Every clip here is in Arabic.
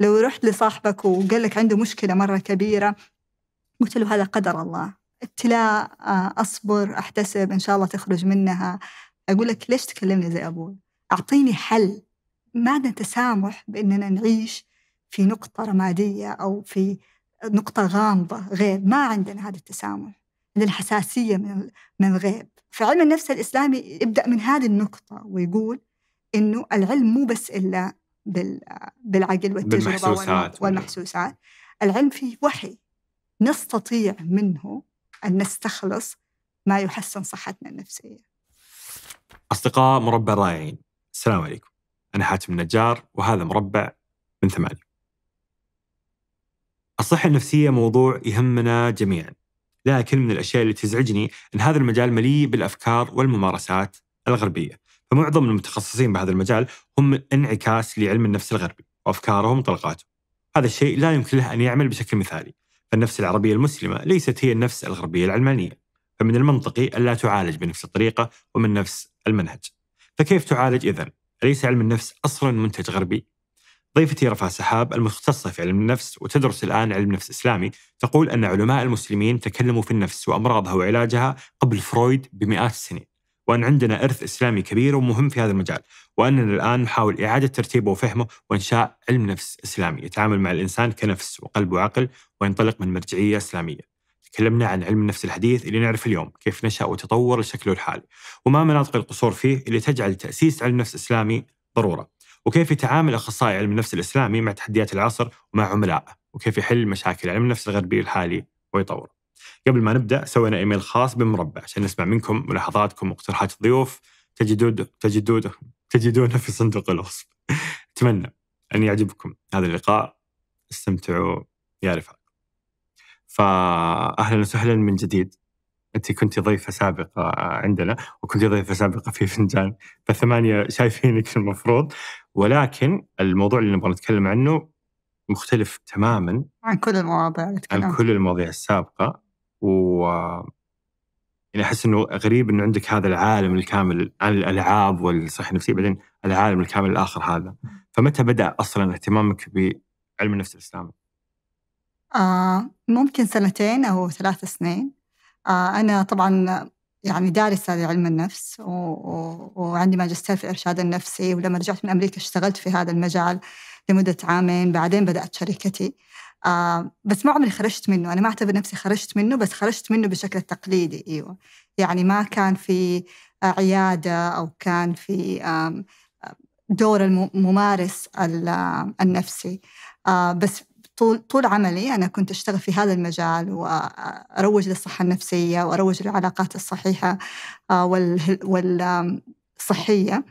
لو رحت لصاحبك وقال لك عنده مشكلة مرة كبيرة قلت له هذا قدر الله ابتلاء آه، أصبر أحتسب إن شاء الله تخرج منها أقول لك ليش تكلمني زي أبوي أعطيني حل ما نتسامح بأننا نعيش في نقطة رمادية أو في نقطة غامضة غيب ما عندنا هذا التسامح عندنا حساسية من من الغيب فعلم النفس الإسلامي يبدأ من هذه النقطة ويقول إنه العلم مو بس إلا بالعقل والتجربة والمحسوسات, والمحسوسات. العلم فيه وحي نستطيع منه أن نستخلص ما يحسن صحتنا النفسية أصدقاء مربع رائعين السلام عليكم أنا حاتم النجار وهذا مربع من ثمانية الصحة النفسية موضوع يهمنا جميعا لكن من الأشياء اللي تزعجني أن هذا المجال مليء بالأفكار والممارسات الغربية فمعظم المتخصصين بهذا المجال هم انعكاس لعلم النفس الغربي وأفكاره وطلقاته هذا الشيء لا يمكن له أن يعمل بشكل مثالي فالنفس العربية المسلمة ليست هي النفس الغربية العلمانية فمن المنطقي ألا تعالج بنفس الطريقة ومن نفس المنهج فكيف تعالج إذا؟ أليس علم النفس أصلا منتج غربي؟ ضيفتي رفا سحاب المختصة في علم النفس وتدرس الآن علم نفس إسلامي تقول أن علماء المسلمين تكلموا في النفس وأمراضها وعلاجها قبل فرويد بمئات السنين وأن عندنا إرث إسلامي كبير ومهم في هذا المجال وأننا الآن نحاول إعادة ترتيبه وفهمه وإنشاء علم نفس إسلامي يتعامل مع الإنسان كنفس وقلب وعقل وينطلق من مرجعية إسلامية تكلمنا عن علم النفس الحديث اللي نعرف اليوم كيف نشأ وتطور لشكله الحالي وما مناطق القصور فيه اللي تجعل تأسيس علم نفس إسلامي ضرورة وكيف يتعامل أخصائي علم النفس الإسلامي مع تحديات العصر ومع عملاء وكيف يحل مشاكل علم النفس الغربي الحالي ويطوره قبل ما نبدا سوينا ايميل خاص بمربع عشان نسمع منكم ملاحظاتكم واقتراحات الضيوف تجدون تجدون تجدونه في صندوق الوصف اتمنى ان يعجبكم هذا اللقاء استمتعوا يا رفاق فاهلا وسهلا من جديد انت كنت ضيفه سابقه عندنا وكنت ضيفه سابقه في فنجان فثمانيه شايفينك المفروض ولكن الموضوع اللي نبغى نتكلم عنه مختلف تماما عن كل المواضيع اللي عن كل المواضيع السابقه و يعني احس انه غريب انه عندك هذا العالم الكامل عن الالعاب والصحه النفسيه بعدين العالم الكامل الاخر هذا فمتى بدا اصلا اهتمامك بعلم النفس الاسلامي؟ آه ممكن سنتين او ثلاث سنين آه انا طبعا يعني دارسة لعلم النفس و... و... وعندي ماجستير في الإرشاد النفسي ولما رجعت من أمريكا اشتغلت في هذا المجال لمدة عامين بعدين بدأت شركتي آه بس ما عمري خرجت منه انا ما اعتبر نفسي خرجت منه بس خرجت منه بالشكل التقليدي ايوه يعني ما كان في عياده او كان في دور الممارس النفسي آه، بس طول طول عملي انا كنت اشتغل في هذا المجال واروج للصحه النفسيه واروج للعلاقات الصحيحه آه، والصحيه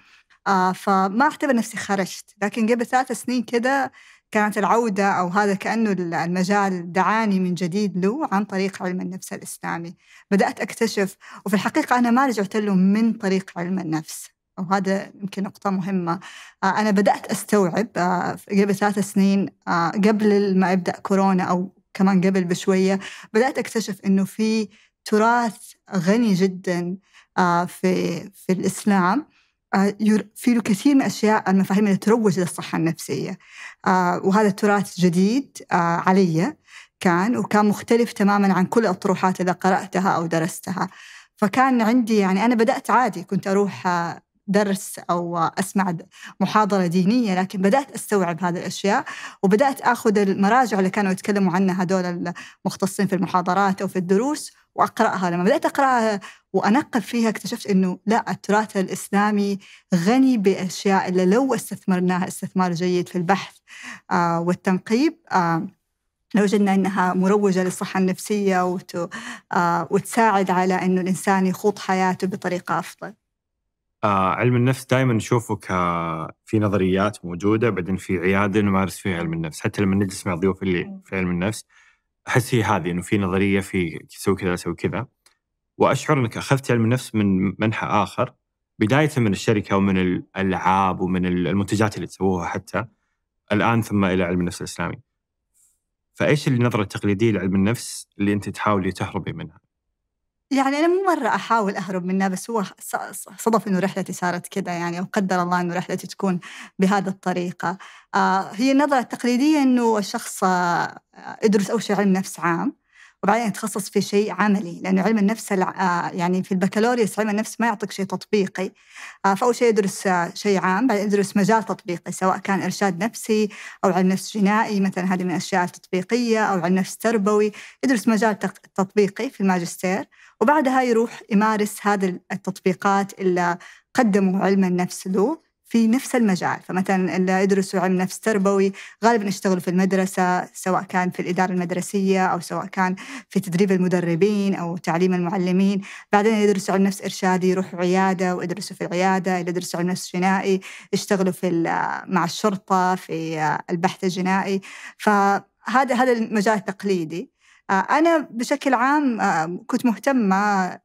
آه، فما اعتبر نفسي خرجت لكن قبل ثلاث سنين كذا كانت العودة أو هذا كأنه المجال دعاني من جديد له عن طريق علم النفس الإسلامي بدأت أكتشف وفي الحقيقة أنا ما رجعت له من طريق علم النفس وهذا يمكن نقطة مهمة آه، أنا بدأت أستوعب آه، قبل ثلاث سنين آه، قبل ما أبدأ كورونا أو كمان قبل بشوية بدأت أكتشف أنه في تراث غني جدا في في الإسلام آه، في له كثير من الأشياء المفاهيم اللي تروج للصحة النفسية آه، وهذا التراث جديد آه، علي كان وكان مختلف تماما عن كل الطروحات اللي قرأتها أو درستها فكان عندي يعني أنا بدأت عادي كنت أروح درس او اسمع محاضره دينيه لكن بدات استوعب هذه الاشياء وبدات اخذ المراجع اللي كانوا يتكلموا عنها هذول المختصين في المحاضرات او في الدروس واقراها لما بدات اقراها وأنقب فيها اكتشفت أنه لا التراث الإسلامي غني بأشياء اللي لو استثمرناها استثمار جيد في البحث آه والتنقيب آه لوجدنا انها مروجه للصحه النفسيه وت... آه وتساعد على انه الانسان يخوض حياته بطريقه افضل. آه علم النفس دائما نشوفه ك في نظريات موجوده بعدين في عياده نمارس فيها علم النفس، حتى لما نجلس مع ضيوف اللي في علم النفس احس هي هذه انه في نظريه في سوي كذا سوي كذا واشعر انك اخذت علم النفس من منحى اخر بدايه من الشركه ومن الالعاب ومن المنتجات اللي تسووها حتى الان ثم الى علم النفس الاسلامي. فايش النظره التقليديه لعلم النفس اللي انت تحاولي تهربي منها؟ يعني أنا مو مرة أحاول أهرب منها بس هو صدف إنه رحلتي صارت كذا يعني وقدر الله إنه رحلتي تكون بهذه الطريقة آه هي النظرة التقليدية إنه الشخص آه ادرس أول شيء علم نفس عام وبعدين يتخصص في شيء عملي لأنه علم النفس آه، يعني في البكالوريوس علم النفس ما يعطيك شيء تطبيقي آه، فأول شيء يدرس آه، شيء عام بعدين يدرس مجال تطبيقي سواء كان إرشاد نفسي أو علم نفس جنائي مثلا هذه من الأشياء التطبيقية أو علم نفس تربوي يدرس مجال تطبيقي في الماجستير وبعدها يروح يمارس هذه التطبيقات اللي قدموا علم النفس له في نفس المجال فمثلا اللي يدرسوا علم نفس تربوي غالبا يشتغلوا في المدرسة سواء كان في الإدارة المدرسية أو سواء كان في تدريب المدربين أو تعليم المعلمين بعدين يدرسوا علم نفس إرشادي يروحوا عيادة ويدرسوا في العيادة اللي يدرسوا علم نفس جنائي يشتغلوا في مع الشرطة في البحث الجنائي فهذا هذا المجال التقليدي آه، أنا بشكل عام آه، كنت مهتمة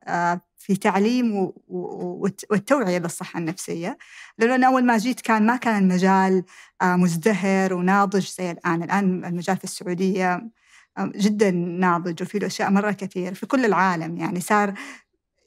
آه، في تعليم والتوعيه بالصحه النفسيه لانه انا اول ما جيت كان ما كان المجال آه، مزدهر وناضج زي الان الان المجال في السعوديه آه، جدا ناضج وفي له اشياء مره كثير في كل العالم يعني صار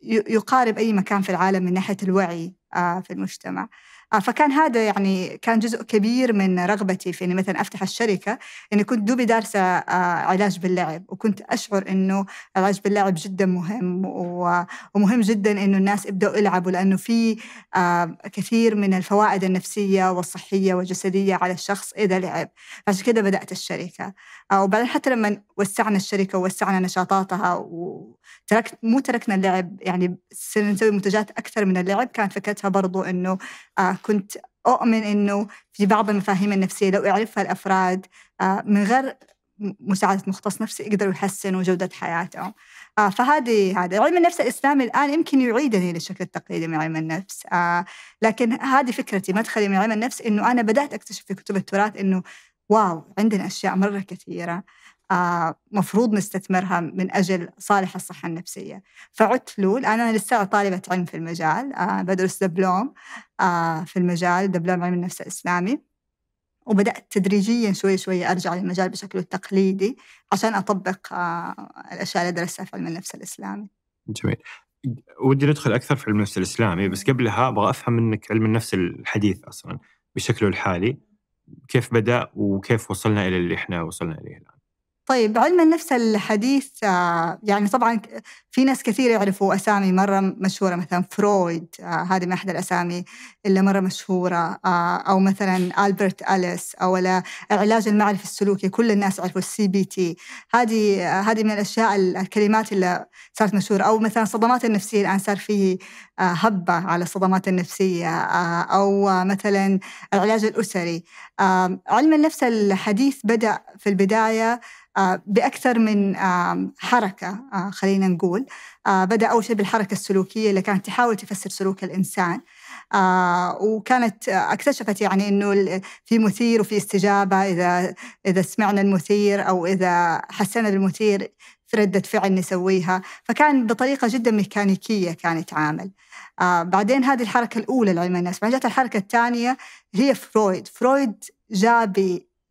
يقارب اي مكان في العالم من ناحيه الوعي آه، في المجتمع آه فكان هذا يعني كان جزء كبير من رغبتي في اني مثلا افتح الشركه اني كنت دوبي دارسه آه علاج باللعب وكنت اشعر انه علاج باللعب جدا مهم ومهم جدا انه الناس يبداوا يلعبوا لانه في آه كثير من الفوائد النفسيه والصحيه والجسديه على الشخص اذا لعب عشان كذا بدات الشركه وبعدين حتى لما وسعنا الشركة ووسعنا نشاطاتها وتركت مو تركنا اللعب يعني صرنا نسوي منتجات أكثر من اللعب كانت فكرتها برضو إنه آه، كنت أؤمن إنه في بعض المفاهيم النفسية لو يعرفها الأفراد آه، من غير مساعدة مختص نفسي يقدروا يحسنوا جودة حياتهم آه فهذه هذا علم النفس الإسلامي الآن يمكن يعيدني للشكل التقليدي من علم النفس آه لكن هذه فكرتي مدخلي من علم النفس إنه أنا بدأت أكتشف في كتب التراث إنه واو عندنا أشياء مرة كثيرة آه، مفروض نستثمرها من أجل صالح الصحة النفسية فعدت له الآن أنا لسه طالبة علم في المجال آه، بدرس دبلوم آه، في المجال دبلوم علم النفس الإسلامي وبدأت تدريجيا شوي شوي أرجع للمجال بشكله التقليدي عشان أطبق الأشياء اللي درستها في علم النفس الإسلامي. جميل. ودي ندخل أكثر في علم النفس الإسلامي بس قبلها أبغى أفهم منك علم النفس الحديث أصلا بشكله الحالي كيف بدأ وكيف وصلنا إلى اللي إحنا وصلنا إليه الآن طيب علم النفس الحديث آه، يعني طبعا في ناس كثير يعرفوا اسامي مره مشهوره مثلا فرويد آه، هذه من احد الاسامي اللي مره مشهوره آه، او مثلا البرت اليس او العلاج المعرفي السلوكي كل الناس عرفوا السي بي تي هذه هذه من الاشياء الكلمات اللي صارت مشهوره او مثلا الصدمات النفسيه الان صار فيه هبه على الصدمات النفسيه او مثلا العلاج الاسري علم النفس الحديث بدأ في البداية بأكثر من حركة خلينا نقول بدأ أول شيء بالحركة السلوكية اللي كانت تحاول تفسر سلوك الإنسان آه وكانت اكتشفت يعني انه في مثير وفي استجابه اذا اذا سمعنا المثير او اذا حسينا بالمثير في ردة فعل نسويها فكان بطريقة جدا ميكانيكية كان يتعامل آه بعدين هذه الحركة الأولى لعلم النفس بعدين جات الحركة الثانية هي فرويد فرويد جاء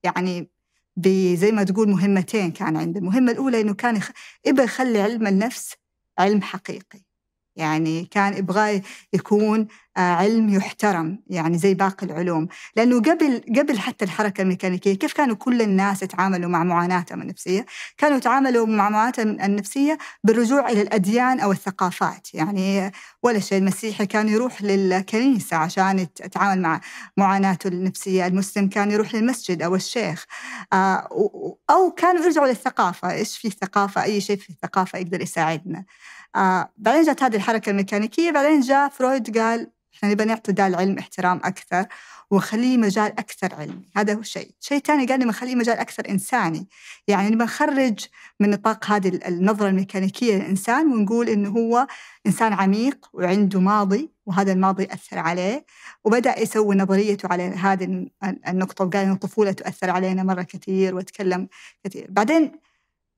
يعني بزي ما تقول مهمتين كان عنده المهمة الأولى أنه كان يخ... يبغى يخلي علم النفس علم حقيقي يعني كان يبغى يكون آه، علم يحترم يعني زي باقي العلوم لأنه قبل قبل حتى الحركة الميكانيكية كيف كانوا كل الناس يتعاملوا مع معاناتهم النفسية كانوا يتعاملوا مع معاناتهم النفسية بالرجوع إلى الأديان أو الثقافات يعني ولا شيء المسيحي كان يروح للكنيسة عشان يتعامل مع معاناته النفسية المسلم كان يروح للمسجد أو الشيخ آه، أو كانوا يرجعوا للثقافة إيش في ثقافة أي شيء في الثقافة يقدر يساعدنا آه، بعدين جت هذه الحركة الميكانيكية بعدين جاء فرويد قال احنا نبغى نعطي ده العلم احترام اكثر ونخليه مجال اكثر علمي هذا هو شيء شيء ثاني قال لي نخليه مجال اكثر انساني يعني نبغى نخرج من نطاق هذه النظره الميكانيكيه للانسان ونقول انه هو انسان عميق وعنده ماضي وهذا الماضي اثر عليه وبدا يسوي نظريته على هذه النقطه وقال ان الطفوله تؤثر علينا مره كثير وتكلم كثير بعدين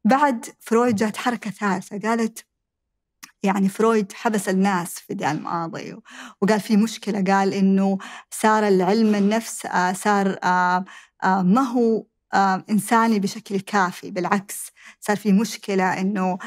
بعد فرويد جات حركه ثالثه قالت يعني فرويد حبس الناس في ذا الماضي وقال في مشكله قال انه صار العلم النفس صار آه، آه، آه، ما هو انساني بشكل كافي بالعكس صار في مشكله انه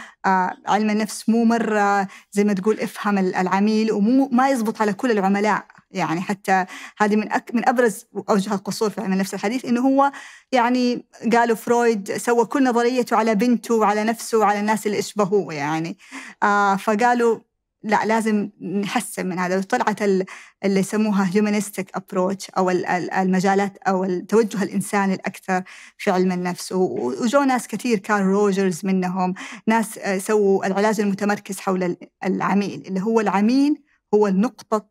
علم النفس مو مره زي ما تقول افهم العميل ومو ما يزبط على كل العملاء يعني حتى هذه من أك من ابرز اوجه القصور في علم النفس الحديث انه هو يعني قالوا فرويد سوى كل نظريته على بنته وعلى نفسه وعلى الناس اللي اشبهوه يعني آه فقالوا لا لازم نحسن من هذا طلعت اللي يسموها هيومانيستيك ابروتش او المجالات او التوجه الانساني الاكثر في علم النفس وجو ناس كثير كارل روجرز منهم ناس آه، سووا العلاج المتمركز حول العميل اللي هو العميل هو نقطة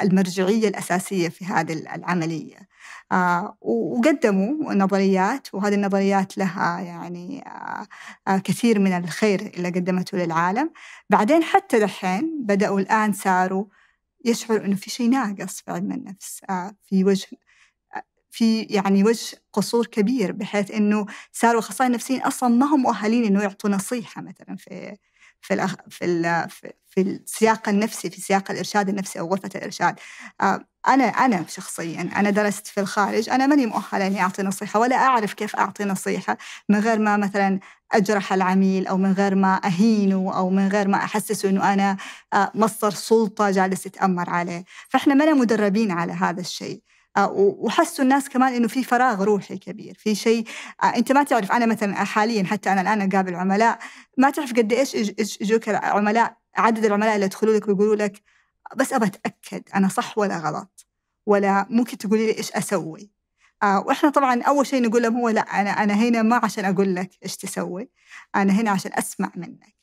المرجعية الأساسية في هذه العملية آه، وقدموا نظريات وهذه النظريات لها يعني آه، آه، كثير من الخير اللي قدمته للعالم بعدين حتى دحين بدأوا الآن صاروا يشعروا أنه في شيء ناقص في علم النفس في وجه في يعني وجه قصور كبير بحيث أنه صاروا أخصائيين نفسيين أصلا ما هم مؤهلين أنه يعطوا نصيحة مثلا في في الأخ... في ال... في السياق النفسي في سياق الارشاد النفسي او غرفه الارشاد آه، انا انا شخصيا انا درست في الخارج انا ماني مؤهله اني اعطي نصيحه ولا اعرف كيف اعطي نصيحه من غير ما مثلا اجرح العميل او من غير ما اهينه او من غير ما احسسه انه انا آه، مصدر سلطه جالس اتامر عليه فاحنا ما مدربين على هذا الشيء آه، وحسوا الناس كمان انه في فراغ روحي كبير في شيء آه، انت ما تعرف انا مثلا حاليا حتى انا الان اقابل عملاء ما تعرف قد ايش يجوك عملاء عدد العملاء اللي يدخلوا لك ويقولوا لك بس ابى اتاكد انا صح ولا غلط ولا ممكن تقولي لي ايش اسوي آه، واحنا طبعا اول شيء نقول لهم هو لا انا انا هنا ما عشان اقول لك ايش تسوي انا هنا عشان اسمع منك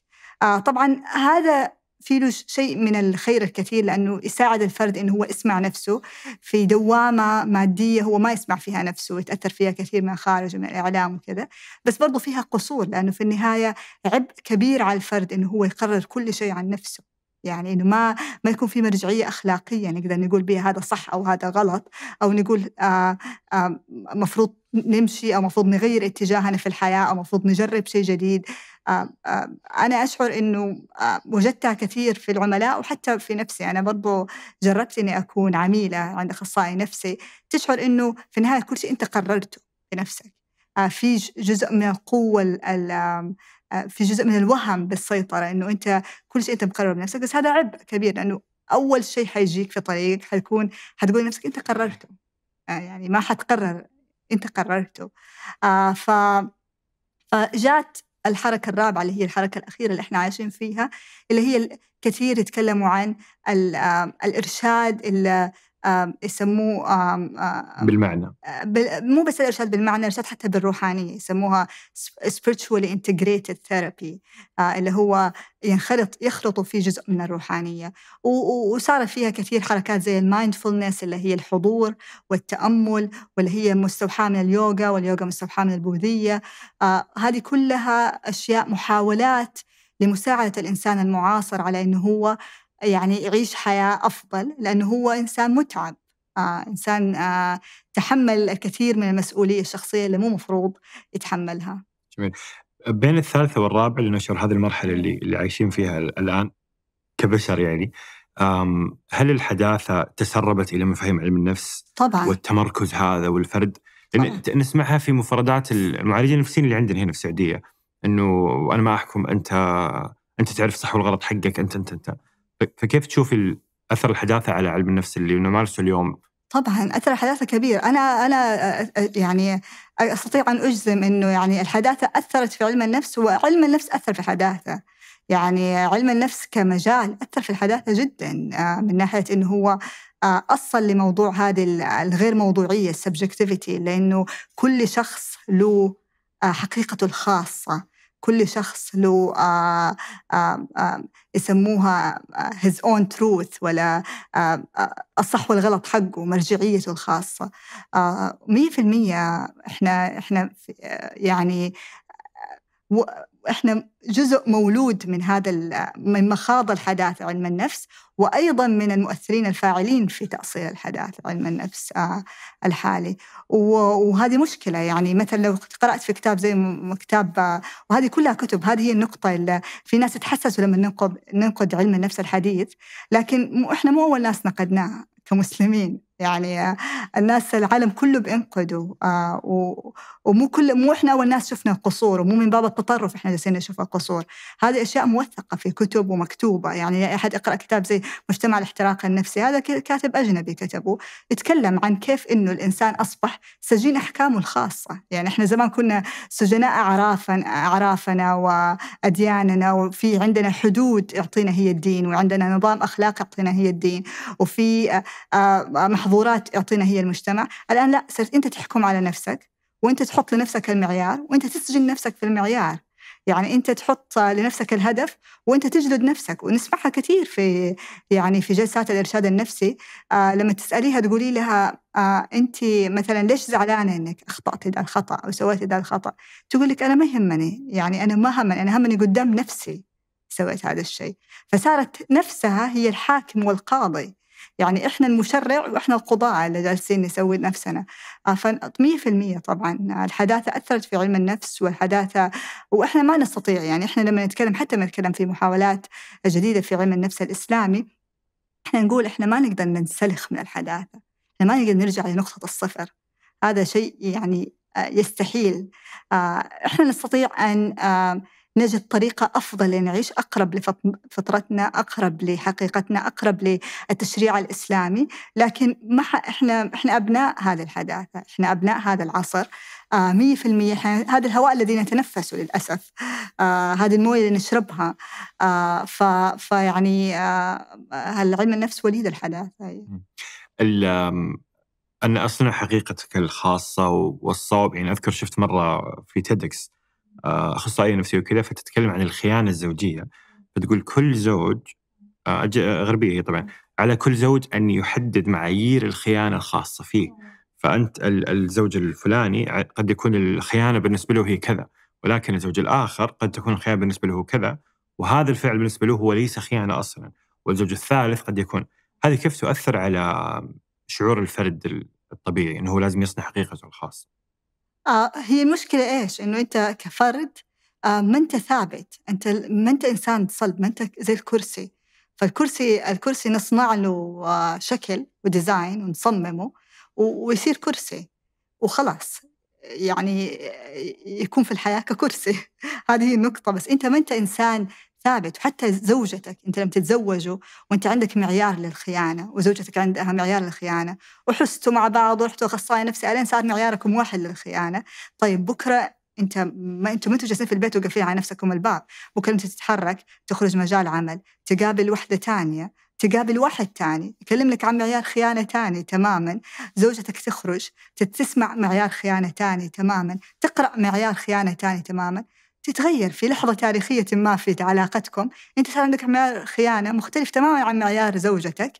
طبعا هذا في له شيء من الخير الكثير لأنه يساعد الفرد إنه هو يسمع نفسه في دوامة مادية هو ما يسمع فيها نفسه يتأثر فيها كثير من خارج من الإعلام وكذا بس برضه فيها قصور لأنه في النهاية عبء كبير على الفرد إنه هو يقرر كل شيء عن نفسه يعني انه ما ما يكون في مرجعيه اخلاقيه نقدر نقول بها هذا صح او هذا غلط او نقول آآ آه، آآ آه، مفروض نمشي او مفروض نغير اتجاهنا في الحياه او مفروض نجرب شيء جديد آه، آه، أنا أشعر أنه وجدتها آه، كثير في العملاء وحتى في نفسي أنا برضو جربت أني أكون عميلة عند أخصائي نفسي تشعر أنه في النهاية كل شيء أنت قررته بنفسك في جزء من القوة في جزء من الوهم بالسيطرة أنه أنت كل شيء أنت مقرر بنفسك بس هذا عبء كبير لأنه أول شيء حيجيك في طريقك حيكون حتقول لنفسك أنت قررته يعني ما حتقرر أنت قررته ف فجات الحركة الرابعة اللي هي الحركة الأخيرة اللي احنا عايشين فيها اللي هي كثير يتكلموا عن الإرشاد يسموه بالمعنى مو بس الارشاد بالمعنى الارشاد حتى بالروحانيه يسموها spiritually integrated therapy اللي هو ينخلط يخلطوا فيه جزء من الروحانيه وصار فيها كثير حركات زي المايندفولنس اللي هي الحضور والتامل واللي هي مستوحاه من اليوغا واليوغا مستوحاه من البوذيه هذه كلها اشياء محاولات لمساعدة الإنسان المعاصر على أنه هو يعني يعيش حياة أفضل لأنه هو إنسان متعب آه إنسان آه تحمل الكثير من المسؤولية الشخصية اللي مو مفروض يتحملها جميل بين الثالثة والرابعة لنشر هذه المرحلة اللي, اللي عايشين فيها الآن كبشر يعني هل الحداثة تسربت إلى مفاهيم علم النفس طبعا والتمركز هذا والفرد طبعا. نسمعها في مفردات المعالجين النفسيين اللي عندنا هنا في السعودية أنه أنا ما أحكم أنت أنت تعرف صح والغلط حقك أنت أنت أنت فكيف تشوفي اثر الحداثه على علم النفس اللي نمارسه اليوم؟ طبعا اثر الحداثه كبير انا انا يعني استطيع ان اجزم انه يعني الحداثه اثرت في علم النفس وعلم النفس اثر في الحداثه يعني علم النفس كمجال اثر في الحداثه جدا آه، من ناحيه انه هو آه، اصل لموضوع هذه الغير موضوعيه السبجكتيفيتي لانه كل شخص له آه، حقيقته الخاصه كل شخص له آآ آه، آآ آه، آه، يسموها his اون تروث ولا الصح والغلط حقه مرجعيته الخاصة مية في المية إحنا إحنا يعني احنا جزء مولود من هذا من مخاض الحداثه علم النفس وايضا من المؤثرين الفاعلين في تاصيل الحداثة علم النفس آه، الحالي وهذه مشكله يعني مثلا لو قرات في كتاب زي كتاب آه، وهذه كلها كتب هذه هي النقطه اللي في ناس تحسسوا لما ننقد ننقد علم النفس الحديث لكن احنا مو اول ناس نقدناه كمسلمين يعني آه، الناس العالم كله بينقدوا آه، ومو كل مو احنا اول ناس شفنا القصور ومو من باب التطرف احنا جالسين نشوف القصور، هذه اشياء موثقه في كتب ومكتوبه يعني احد يقرا كتاب زي مجتمع الاحتراق النفسي هذا كاتب اجنبي كتبه يتكلم عن كيف انه الانسان اصبح سجين احكامه الخاصه، يعني احنا زمان كنا سجناء اعراف اعرافنا وادياننا وفي عندنا حدود يعطينا هي الدين وعندنا نظام اخلاق يعطينا هي الدين وفي آه، محظور محظورات يعطينا هي المجتمع الآن لا صرت أنت تحكم على نفسك وأنت تحط لنفسك المعيار وأنت تسجن نفسك في المعيار يعني انت تحط لنفسك الهدف وانت تجلد نفسك ونسمعها كثير في يعني في جلسات الارشاد النفسي آه لما تساليها تقولي لها آه انت مثلا ليش زعلانه انك اخطاتي ذا الخطا او سويتي ذا الخطا تقول لك انا ما يهمني يعني انا ما همني انا همني قدام نفسي سويت هذا الشيء فصارت نفسها هي الحاكم والقاضي يعني احنا المشرع واحنا القضاة اللي جالسين نسوي نفسنا آه، ف 100% طبعا الحداثة أثرت في علم النفس والحداثة وإحنا ما نستطيع يعني إحنا لما نتكلم حتى لما نتكلم في محاولات جديدة في علم النفس الإسلامي إحنا نقول إحنا ما نقدر ننسلخ من الحداثة إحنا ما نقدر نرجع لنقطة الصفر هذا شيء يعني آه، يستحيل آه، إحنا نستطيع أن نجد طريقة أفضل لنعيش أقرب لفطرتنا أقرب لحقيقتنا أقرب للتشريع الإسلامي لكن ما إحنا إحنا أبناء هذه الحداثة إحنا أبناء هذا العصر آه، مية في المية هذا الهواء الذي نتنفسه للأسف آه، هذه الموية اللي نشربها آه، ف... فيعني آه علم النفس وليد الحداثة أن أصنع حقيقتك الخاصة والصواب يعني أذكر شفت مرة في تيدكس آه، اخصائيه نفسيه وكذا فتتكلم عن الخيانه الزوجيه فتقول كل زوج آه، آه، غربيه هي طبعا على كل زوج ان يحدد معايير الخيانه الخاصه فيه فانت الزوج الفلاني قد يكون الخيانه بالنسبه له هي كذا ولكن الزوج الاخر قد تكون الخيانه بالنسبه له كذا وهذا الفعل بالنسبه له هو ليس خيانه اصلا والزوج الثالث قد يكون هذه كيف تؤثر على شعور الفرد الطبيعي انه هو لازم يصنع حقيقته الخاصه آه هي المشكلة إيش؟ إنه أنت كفرد آه ما أنت ثابت، أنت ما أنت إنسان صلب، ما أنت زي الكرسي. فالكرسي الكرسي نصنع له آه شكل وديزاين ونصممه ويصير كرسي وخلاص يعني آه، يكون في الحياة ككرسي هذه النقطة بس أنت ما أنت إنسان ثابت وحتى زوجتك انت لما تتزوجوا وانت عندك معيار للخيانه وزوجتك عندها معيار للخيانه وحستوا مع بعض ورحتوا اخصائي نفسي الين صار معياركم واحد للخيانه طيب بكره انت ما انتم ما انتم جالسين في البيت وقافلين على نفسكم الباب بكره انت تتحرك تخرج مجال عمل تقابل وحده ثانيه تقابل واحد تاني يكلم لك عن معيار خيانة تاني تماما زوجتك تخرج تسمع معيار خيانة تاني تماما تقرأ معيار خيانة تاني تماما تتغير في لحظة تاريخية ما في علاقتكم أنت صار عندك معيار خيانة مختلف تماما عن معيار زوجتك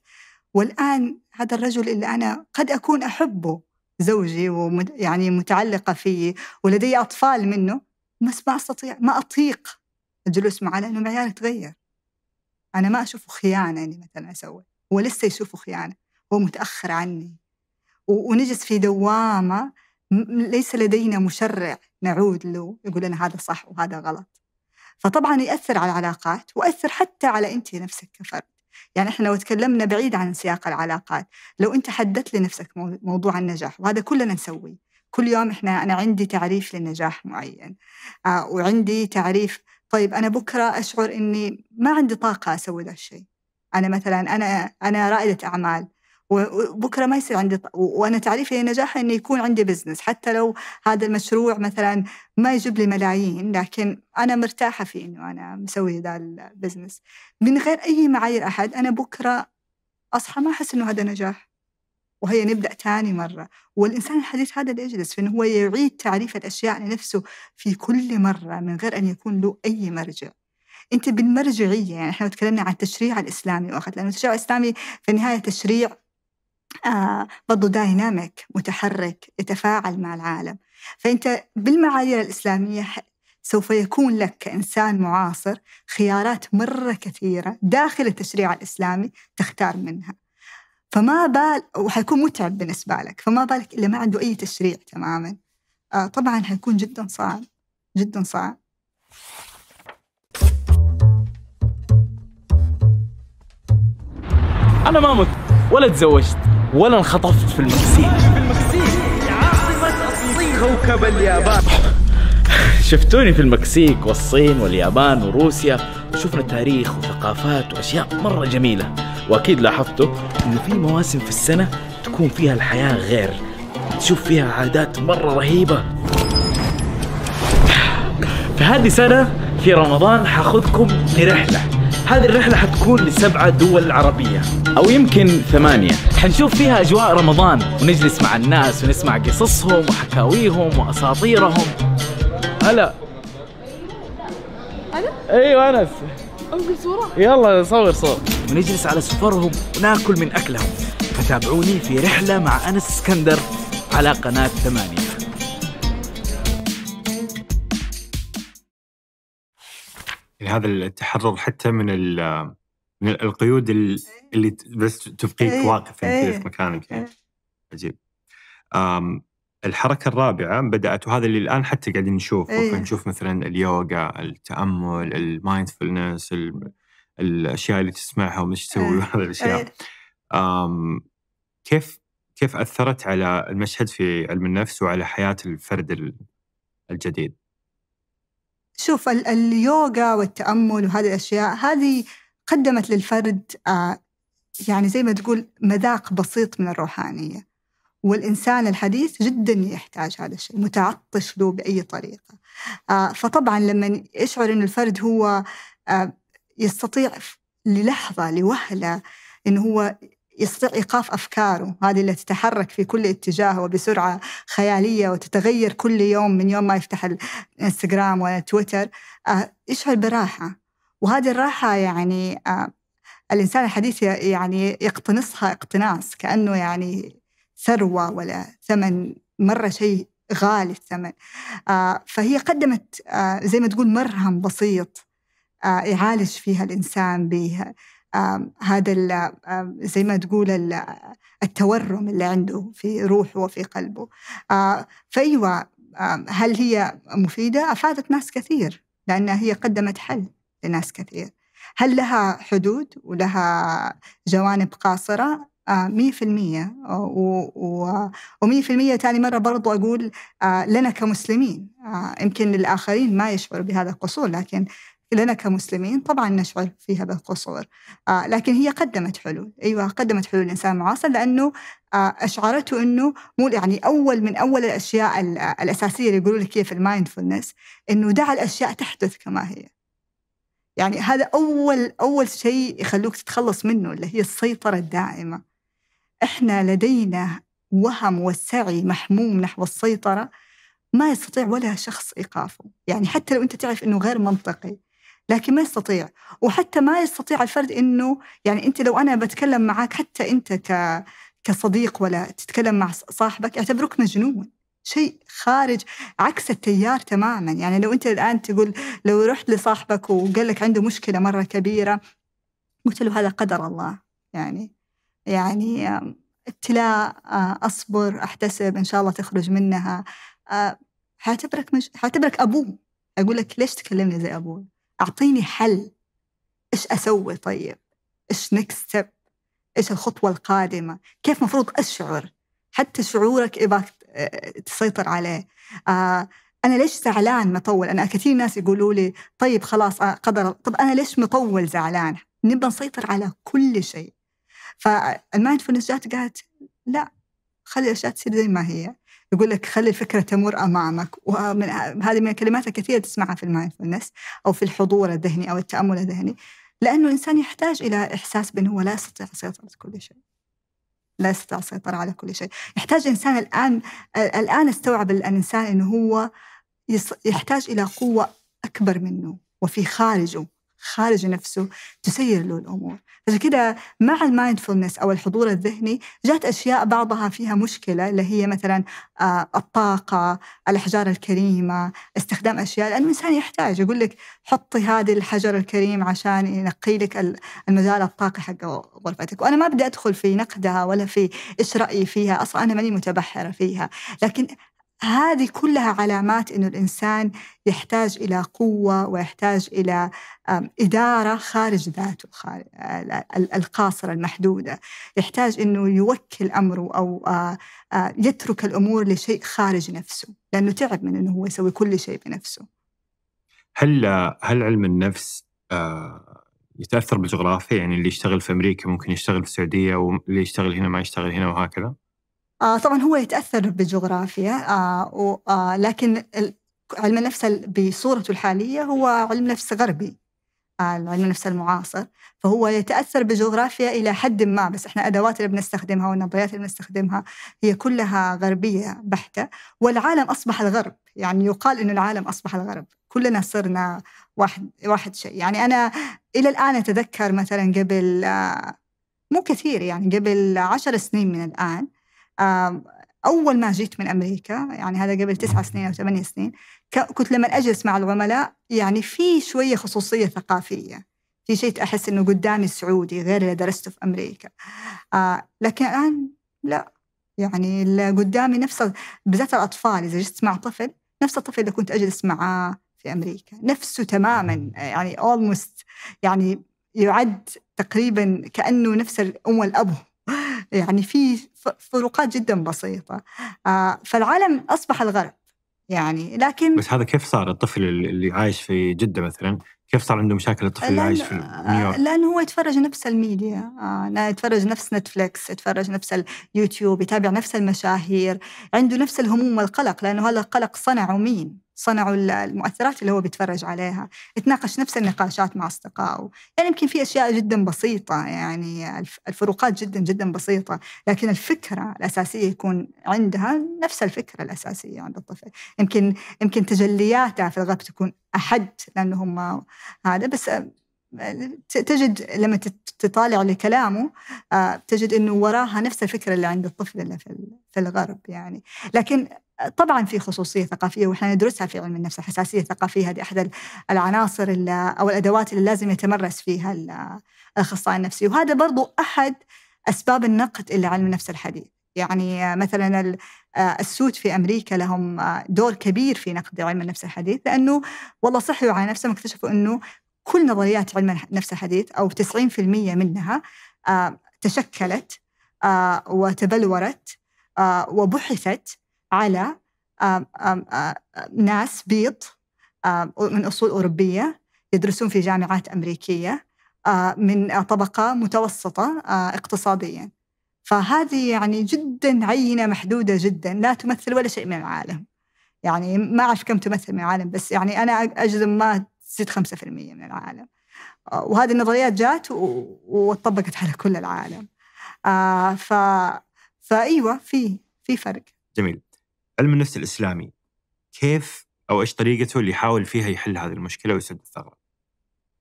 والآن هذا الرجل اللي أنا قد أكون أحبه زوجي ويعني متعلقة فيه ولدي أطفال منه بس ما أستطيع ما أطيق الجلوس معه لأنه معياري تغير أنا ما أشوفه خيانة إني مثلا أسوي هو لسه يشوفه خيانة هو متأخر عني ونجلس في دوامة ليس لدينا مشرع نعود له يقول لنا هذا صح وهذا غلط فطبعا يأثر على العلاقات وأثر حتى على أنت نفسك كفرد يعني احنا لو تكلمنا بعيد عن سياق العلاقات لو انت حددت لنفسك موضوع النجاح وهذا كلنا نسويه كل يوم احنا انا عندي تعريف للنجاح معين آه وعندي تعريف طيب انا بكره اشعر اني ما عندي طاقه اسوي ذا الشيء انا مثلا انا انا رائده اعمال وبكره ما يصير عندي وانا تعريفي للنجاح انه يكون عندي بزنس حتى لو هذا المشروع مثلا ما يجيب لي ملايين لكن انا مرتاحه في انه انا مسوي ذا البزنس من غير اي معايير احد انا بكره اصحى ما احس انه هذا نجاح وهي نبدا ثاني مره والانسان الحديث هذا اللي يجلس في انه هو يعيد تعريف الاشياء لنفسه في كل مره من غير ان يكون له اي مرجع انت بالمرجعيه يعني احنا تكلمنا عن التشريع الاسلامي واخذ لانه التشريع الاسلامي في النهايه تشريع آه، برضو دايناميك متحرك يتفاعل مع العالم فأنت بالمعايير الإسلامية سوف يكون لك كإنسان معاصر خيارات مرة كثيرة داخل التشريع الإسلامي تختار منها فما بال وحيكون متعب بالنسبة لك فما بالك إلا ما عنده أي تشريع تماما آه طبعا حيكون جدا صعب جدا صعب أنا ما مت ولا تزوجت ولا انخطفت في المكسيك في المكسيك عاصمة الصين كوكب اليابان شفتوني في المكسيك والصين واليابان وروسيا شفنا تاريخ وثقافات واشياء مره جميله واكيد لاحظتوا انه في مواسم في السنه تكون فيها الحياه غير تشوف فيها عادات مره رهيبه فهذه سنه في رمضان حاخذكم في رحله هذه الرحلة حتكون لسبعة دول عربية أو يمكن ثمانية حنشوف فيها أجواء رمضان ونجلس مع الناس ونسمع قصصهم وحكاويهم وأساطيرهم هلا أنا؟ أيوة أنس أمكن صورة؟ يلا صور صور ونجلس على سفرهم وناكل من أكلهم فتابعوني في رحلة مع أنس اسكندر على قناة ثمانية يعني هذا التحرر حتى من من القيود إيه. اللي بس تبقيك أيه واقف أيه في مكانك يعني إيه. عجيب الحركة الرابعة بدأت وهذا اللي الآن حتى قاعدين نشوفه أيه. نشوف مثلا اليوغا التأمل المايندفولنس الأشياء اللي تسمعها ومش تسوي أيه. هذه الأشياء أيه. كيف كيف أثرت على المشهد في علم النفس وعلى حياة الفرد الجديد شوف اليوغا والتأمل وهذه الأشياء هذه قدمت للفرد آه، يعني زي ما تقول مذاق بسيط من الروحانية والإنسان الحديث جدا يحتاج هذا الشيء متعطش له بأي طريقة آه، فطبعا لما يشعر أن الفرد هو آه، يستطيع للحظة لوهلة أنه هو يستطيع إيقاف أفكاره هذه اللي تتحرك في كل اتجاه وبسرعة خيالية وتتغير كل يوم من يوم ما يفتح الانستغرام وتويتر آه، يشعر براحة وهذه الراحة يعني آه، الإنسان الحديث يعني يقتنصها اقتناص كأنه يعني ثروة ولا ثمن مرة شيء غالي الثمن آه، فهي قدمت زي ما تقول مرهم بسيط يعالج فيها الإنسان هذا زي ما تقول التورم اللي عنده في روحه وفي قلبه فأيوة هل هي مفيدة؟ أفادت ناس كثير لأنها هي قدمت حل لناس كثير هل لها حدود ولها جوانب قاصرة؟ مية في المية ومية في المية تاني مرة برضو أقول لنا كمسلمين يمكن للآخرين ما يشعروا بهذا القصور لكن لنا كمسلمين طبعا نشعر فيها بالقصور آه لكن هي قدمت حلول أيوة قدمت حلول الإنسان المعاصر لأنه آه أشعرته أنه مو يعني أول من أول الأشياء الأساسية اللي يقولوا لك في المايندفولنس أنه دع الأشياء تحدث كما هي يعني هذا أول أول شيء يخلوك تتخلص منه اللي هي السيطرة الدائمة إحنا لدينا وهم والسعي محموم نحو السيطرة ما يستطيع ولا شخص إيقافه يعني حتى لو أنت تعرف أنه غير منطقي لكن ما يستطيع وحتى ما يستطيع الفرد انه يعني انت لو انا بتكلم معك حتى انت ك كصديق ولا تتكلم مع صاحبك يعتبروك مجنون شيء خارج عكس التيار تماما يعني لو انت الان تقول لو رحت لصاحبك وقال لك عنده مشكله مره كبيره قلت له هذا قدر الله يعني يعني ابتلاء آه، اصبر احتسب ان شاء الله تخرج منها حاعتبرك آه، مش... حاعتبرك ابوه اقول لك ليش تكلمني زي ابوي أعطيني حل إيش أسوي طيب إيش نكست ستيب إيش الخطوة القادمة كيف مفروض أشعر حتى شعورك إباك آه، تسيطر عليه آه أنا ليش زعلان مطول أنا كثير ناس يقولوا لي طيب خلاص آه، قدر طب أنا ليش مطول زعلان نبغى نسيطر على كل شيء فالمايندفولنس جات قالت لا خلي الأشياء تصير زي ما هي يقول لك خلي الفكره تمر امامك ومن هذه من الكلمات الكثيره تسمعها في المايندفولنس او في الحضور الذهني او التامل الذهني لانه الانسان يحتاج الى احساس بانه هو لا يستطيع سيطره كل شيء لا يستطيع السيطره على كل شيء يحتاج الانسان الان الان استوعب الانسان انه هو يحتاج الى قوه اكبر منه وفي خارجه خارج نفسه تسير له الامور، عشان كده مع المايندفولنس او الحضور الذهني جات اشياء بعضها فيها مشكله اللي هي مثلا آه، الطاقه، الاحجار الكريمه، استخدام اشياء لانه الانسان يحتاج يقول لك حطي هذه الحجر الكريم عشان ينقي لك المجال الطاقي حق غرفتك، وانا ما بدي ادخل في نقدها ولا في ايش رايي فيها، اصلا انا ماني متبحره فيها، لكن هذه كلها علامات انه الانسان يحتاج الى قوه ويحتاج الى اداره خارج ذاته خارج القاصره المحدوده، يحتاج انه يوكل امره او يترك الامور لشيء خارج نفسه، لانه تعب من انه هو يسوي كل شيء بنفسه. هل هل علم النفس يتاثر بالجغرافيا يعني اللي يشتغل في امريكا ممكن يشتغل في السعوديه واللي يشتغل هنا ما يشتغل هنا وهكذا؟ آه طبعا هو يتاثر بالجغرافيا آه آه لكن علم النفس بصورته الحاليه هو علم نفس غربي آه، علم النفس المعاصر فهو يتاثر بالجغرافيا الى حد ما بس احنا ادوات اللي بنستخدمها والنظريات اللي بنستخدمها هي كلها غربيه بحته والعالم اصبح الغرب يعني يقال انه العالم اصبح الغرب كلنا صرنا واحد واحد شيء يعني انا الى الان اتذكر مثلا قبل آه، مو كثير يعني قبل عشر سنين من الان اول ما جيت من امريكا يعني هذا قبل تسعة نعم. سنين او ثمانية سنين كنت لما اجلس مع العملاء يعني في شويه خصوصيه ثقافيه في شيء احس انه قدامي سعودي غير اللي درسته في امريكا آه لكن الان لا يعني اللي قدامي نفس بالذات الاطفال اذا جلست مع طفل نفس الطفل اللي كنت اجلس معاه في امريكا نفسه تماما نعم. يعني اولموست يعني يعد تقريبا كانه نفس الام والاب يعني في فروقات جدا بسيطة آه، فالعالم أصبح الغرب يعني لكن بس هذا كيف صار الطفل اللي عايش في جدة مثلا كيف صار عنده مشاكل الطفل اللي عايش في نيويورك؟ آه، لأنه هو يتفرج نفس الميديا، آه، يتفرج نفس نتفليكس، يتفرج نفس اليوتيوب، يتابع نفس المشاهير، عنده نفس الهموم والقلق لأنه هذا القلق صنعه مين؟ صنعوا المؤثرات اللي هو بيتفرج عليها يتناقش نفس النقاشات مع أصدقائه يعني يمكن في أشياء جدا بسيطة يعني الفروقات جدا جدا بسيطة لكن الفكرة الأساسية يكون عندها نفس الفكرة الأساسية عند الطفل يمكن يمكن تجلياتها في الغرب تكون أحد لأنه هم هذا بس تجد لما تطالع لكلامه آه، تجد انه وراها نفس الفكره اللي عند الطفل اللي في الغرب يعني لكن طبعا في خصوصيه ثقافيه واحنا ندرسها في علم النفس الحساسيه الثقافيه هذه احد العناصر او الادوات اللي لازم يتمرس فيها الاخصائي النفسي وهذا برضو احد اسباب النقد اللي علم النفس الحديث يعني مثلا آه، السود في امريكا لهم دور كبير في نقد علم النفس الحديث لانه والله صحوا على نفسهم اكتشفوا انه كل نظريات علم النفس الحديث أو 90% منها آه، تشكلت آه، وتبلورت آه، وبحثت على ناس بيض من أصول أوروبية يدرسون في جامعات أمريكية من طبقة متوسطة اقتصاديا فهذه يعني جدا عينة محدودة جدا لا تمثل ولا شيء من العالم يعني ما أعرف كم تمثل من العالم بس يعني أنا أجزم ما تزيد 5% من العالم آه، وهذه النظريات جات وطبقت على كل العالم آه، ف فايوه في في فرق جميل علم النفس الاسلامي كيف او ايش طريقته اللي يحاول فيها يحل هذه المشكله ويسد الثغره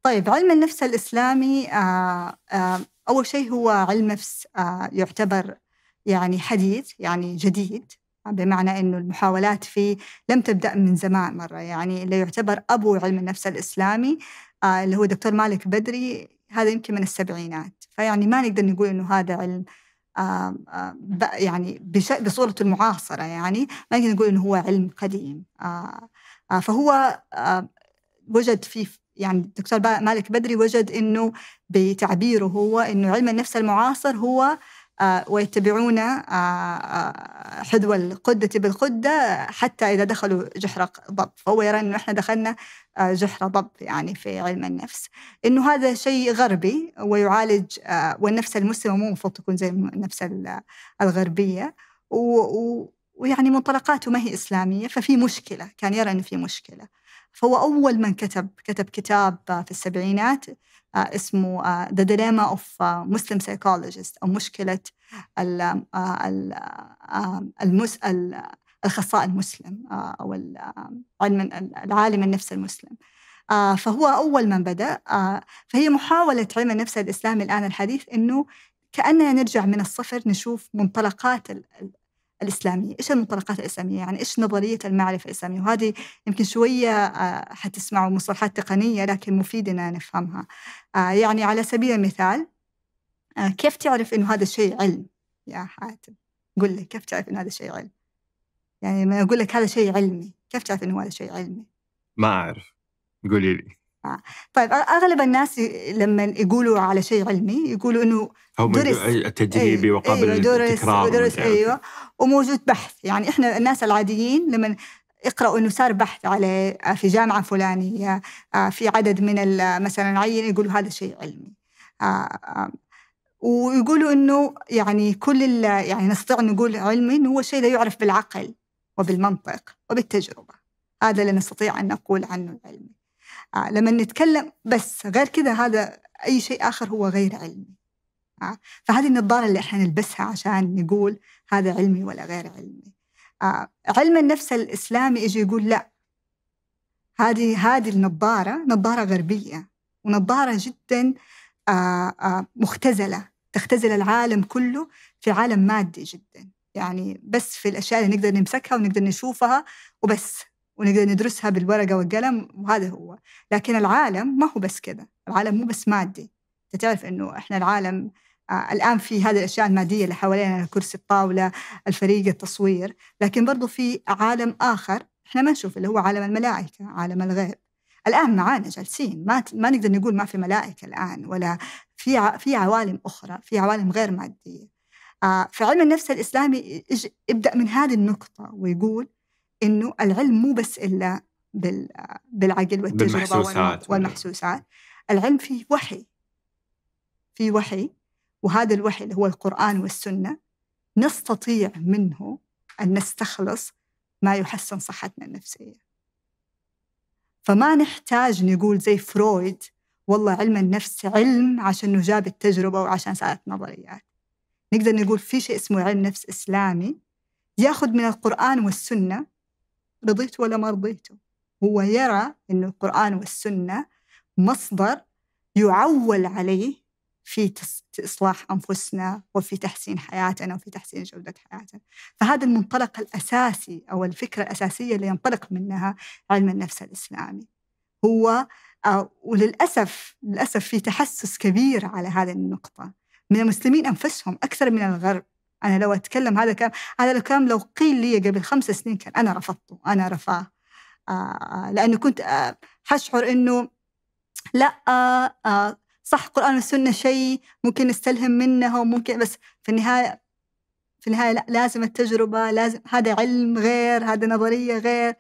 طيب علم النفس الاسلامي آه، اول شيء هو علم نفس يعتبر يعني حديث يعني جديد بمعنى أنه المحاولات فيه لم تبدأ من زمان مرة يعني اللي يعتبر أبو علم النفس الإسلامي آه، اللي هو دكتور مالك بدري هذا يمكن من السبعينات فيعني ما نقدر نقول أنه هذا علم آه، آه، يعني بصورته المعاصرة يعني ما نقدر نقول أنه هو علم قديم فهو وجد في يعني الدكتور مالك بدري وجد أنه بتعبيره هو أنه علم النفس المعاصر هو آه، ويتبعون آه، آه، حذو القدة بالقدة حتى إذا دخلوا جحر ضب فهو يرى أنه إحنا دخلنا جحر ضب يعني في علم النفس أنه هذا شيء غربي ويعالج والنفس المسلمة مو المفروض تكون زي النفس الغربية ويعني منطلقاته ما هي إسلامية ففي مشكلة كان يرى أنه في مشكلة فهو أول من كتب كتب كتاب في السبعينات آه، اسمه ذا ديليما اوف مسلم Psychologist او مشكله آه، آه، الخصاء المسلم او علم العالم النفس المسلم فهو اول من بدا فهي محاوله علم النفس الاسلامي الان الحديث انه كاننا نرجع من الصفر نشوف منطلقات الإسلامية إيش المنطلقات الإسلامية يعني إيش نظرية المعرفة الإسلامية وهذه يمكن شوية آه، حتسمعوا مصطلحات تقنية لكن مفيد إننا نفهمها آه، يعني على سبيل المثال آه، كيف تعرف إنه هذا الشيء علم يا حاتم قل لي كيف تعرف إنه هذا الشيء علم يعني لما أقول لك هذا شيء علمي كيف تعرف إنه هذا شيء علمي ما أعرف قولي لي طيب اغلب الناس لما يقولوا على شيء علمي يقولوا انه درس التجريبي أيوة وقابل أيوة درس ايوه وموجود بحث يعني احنا الناس العاديين لما يقرأوا انه صار بحث على آه، في جامعه فلانيه آه، في عدد من مثلا عينه يقولوا هذا شيء علمي آه، ويقولوا انه يعني كل يعني نستطيع نقول علمي انه هو شيء لا يعرف بالعقل وبالمنطق وبالتجربه هذا اللي نستطيع ان نقول عنه العلمي آه، لما نتكلم بس غير كذا هذا أي شيء آخر هو غير علمي آه، فهذه النظارة اللي احنا نلبسها عشان نقول هذا علمي ولا غير علمي آه، علم النفس الإسلامي يجي يقول لا هذه هذه النظارة نظارة غربية ونظارة جدا مختزلة تختزل العالم كله في عالم مادي جدا يعني بس في الأشياء اللي نقدر نمسكها ونقدر نشوفها وبس ونقدر ندرسها بالورقة والقلم وهذا هو لكن العالم ما هو بس كذا العالم مو بس مادي أنت تعرف أنه إحنا العالم آه الآن في هذه الأشياء المادية اللي حوالينا كرسي الطاولة الفريق التصوير لكن برضو في عالم آخر إحنا ما نشوف اللي هو عالم الملائكة عالم الغيب الان معانا جالسين ما ما نقدر نقول ما في ملائكه الان ولا في ع... في عوالم اخرى في عوالم غير ماديه آه في علم النفس الاسلامي يج... يبدا من هذه النقطه ويقول انه العلم مو بس الا بالعقل والتجربه بالمحسوسات والمحسوسات العلم فيه وحي في وحي وهذا الوحي اللي هو القران والسنه نستطيع منه ان نستخلص ما يحسن صحتنا النفسيه فما نحتاج نقول زي فرويد والله علم النفس علم عشان جاب التجربة وعشان سألت نظريات نقدر نقول في شيء اسمه علم نفس إسلامي ياخذ من القرآن والسنة رضيت ولا ما رضيت هو يرى أن القرآن والسنة مصدر يعول عليه في إصلاح أنفسنا وفي تحسين حياتنا وفي تحسين جودة حياتنا فهذا المنطلق الأساسي أو الفكرة الأساسية اللي ينطلق منها علم النفس الإسلامي هو آه، وللأسف للأسف في تحسس كبير على هذه النقطة من المسلمين أنفسهم أكثر من الغرب أنا لو أتكلم هذا الكلام هذا الكلام لو قيل لي قبل خمس سنين كان أنا رفضته أنا رفاه آه، لأنه كنت آه، أشعر إنه لا آه، صح القرآن والسنة شيء ممكن نستلهم منها وممكن بس في النهاية في النهاية لا لازم التجربة لازم هذا علم غير هذا نظرية غير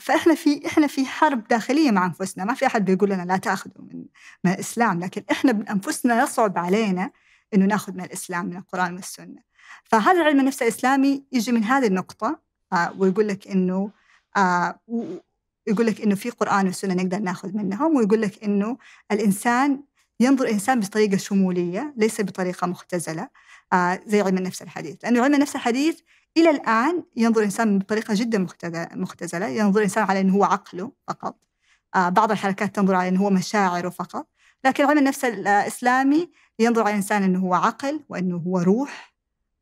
فاحنا في احنا في حرب داخليه مع انفسنا، ما في احد بيقول لنا لا تاخذوا من من الاسلام، لكن احنا بانفسنا يصعب علينا انه ناخذ من الاسلام من القران والسنه. فهذا علم النفس الاسلامي يجي من هذه النقطه آه ويقول لك انه آه يقول لك انه في قران وسنه نقدر ناخذ منهم ويقول لك انه الانسان ينظر الانسان بطريقه شموليه ليس بطريقه مختزله آه زي علم النفس الحديث لانه علم النفس الحديث الى الان ينظر الانسان بطريقه جدا مختزله ينظر الانسان على انه هو عقله فقط آه بعض الحركات تنظر على انه هو مشاعره فقط لكن علم النفس الاسلامي ينظر على الانسان انه هو عقل وانه هو روح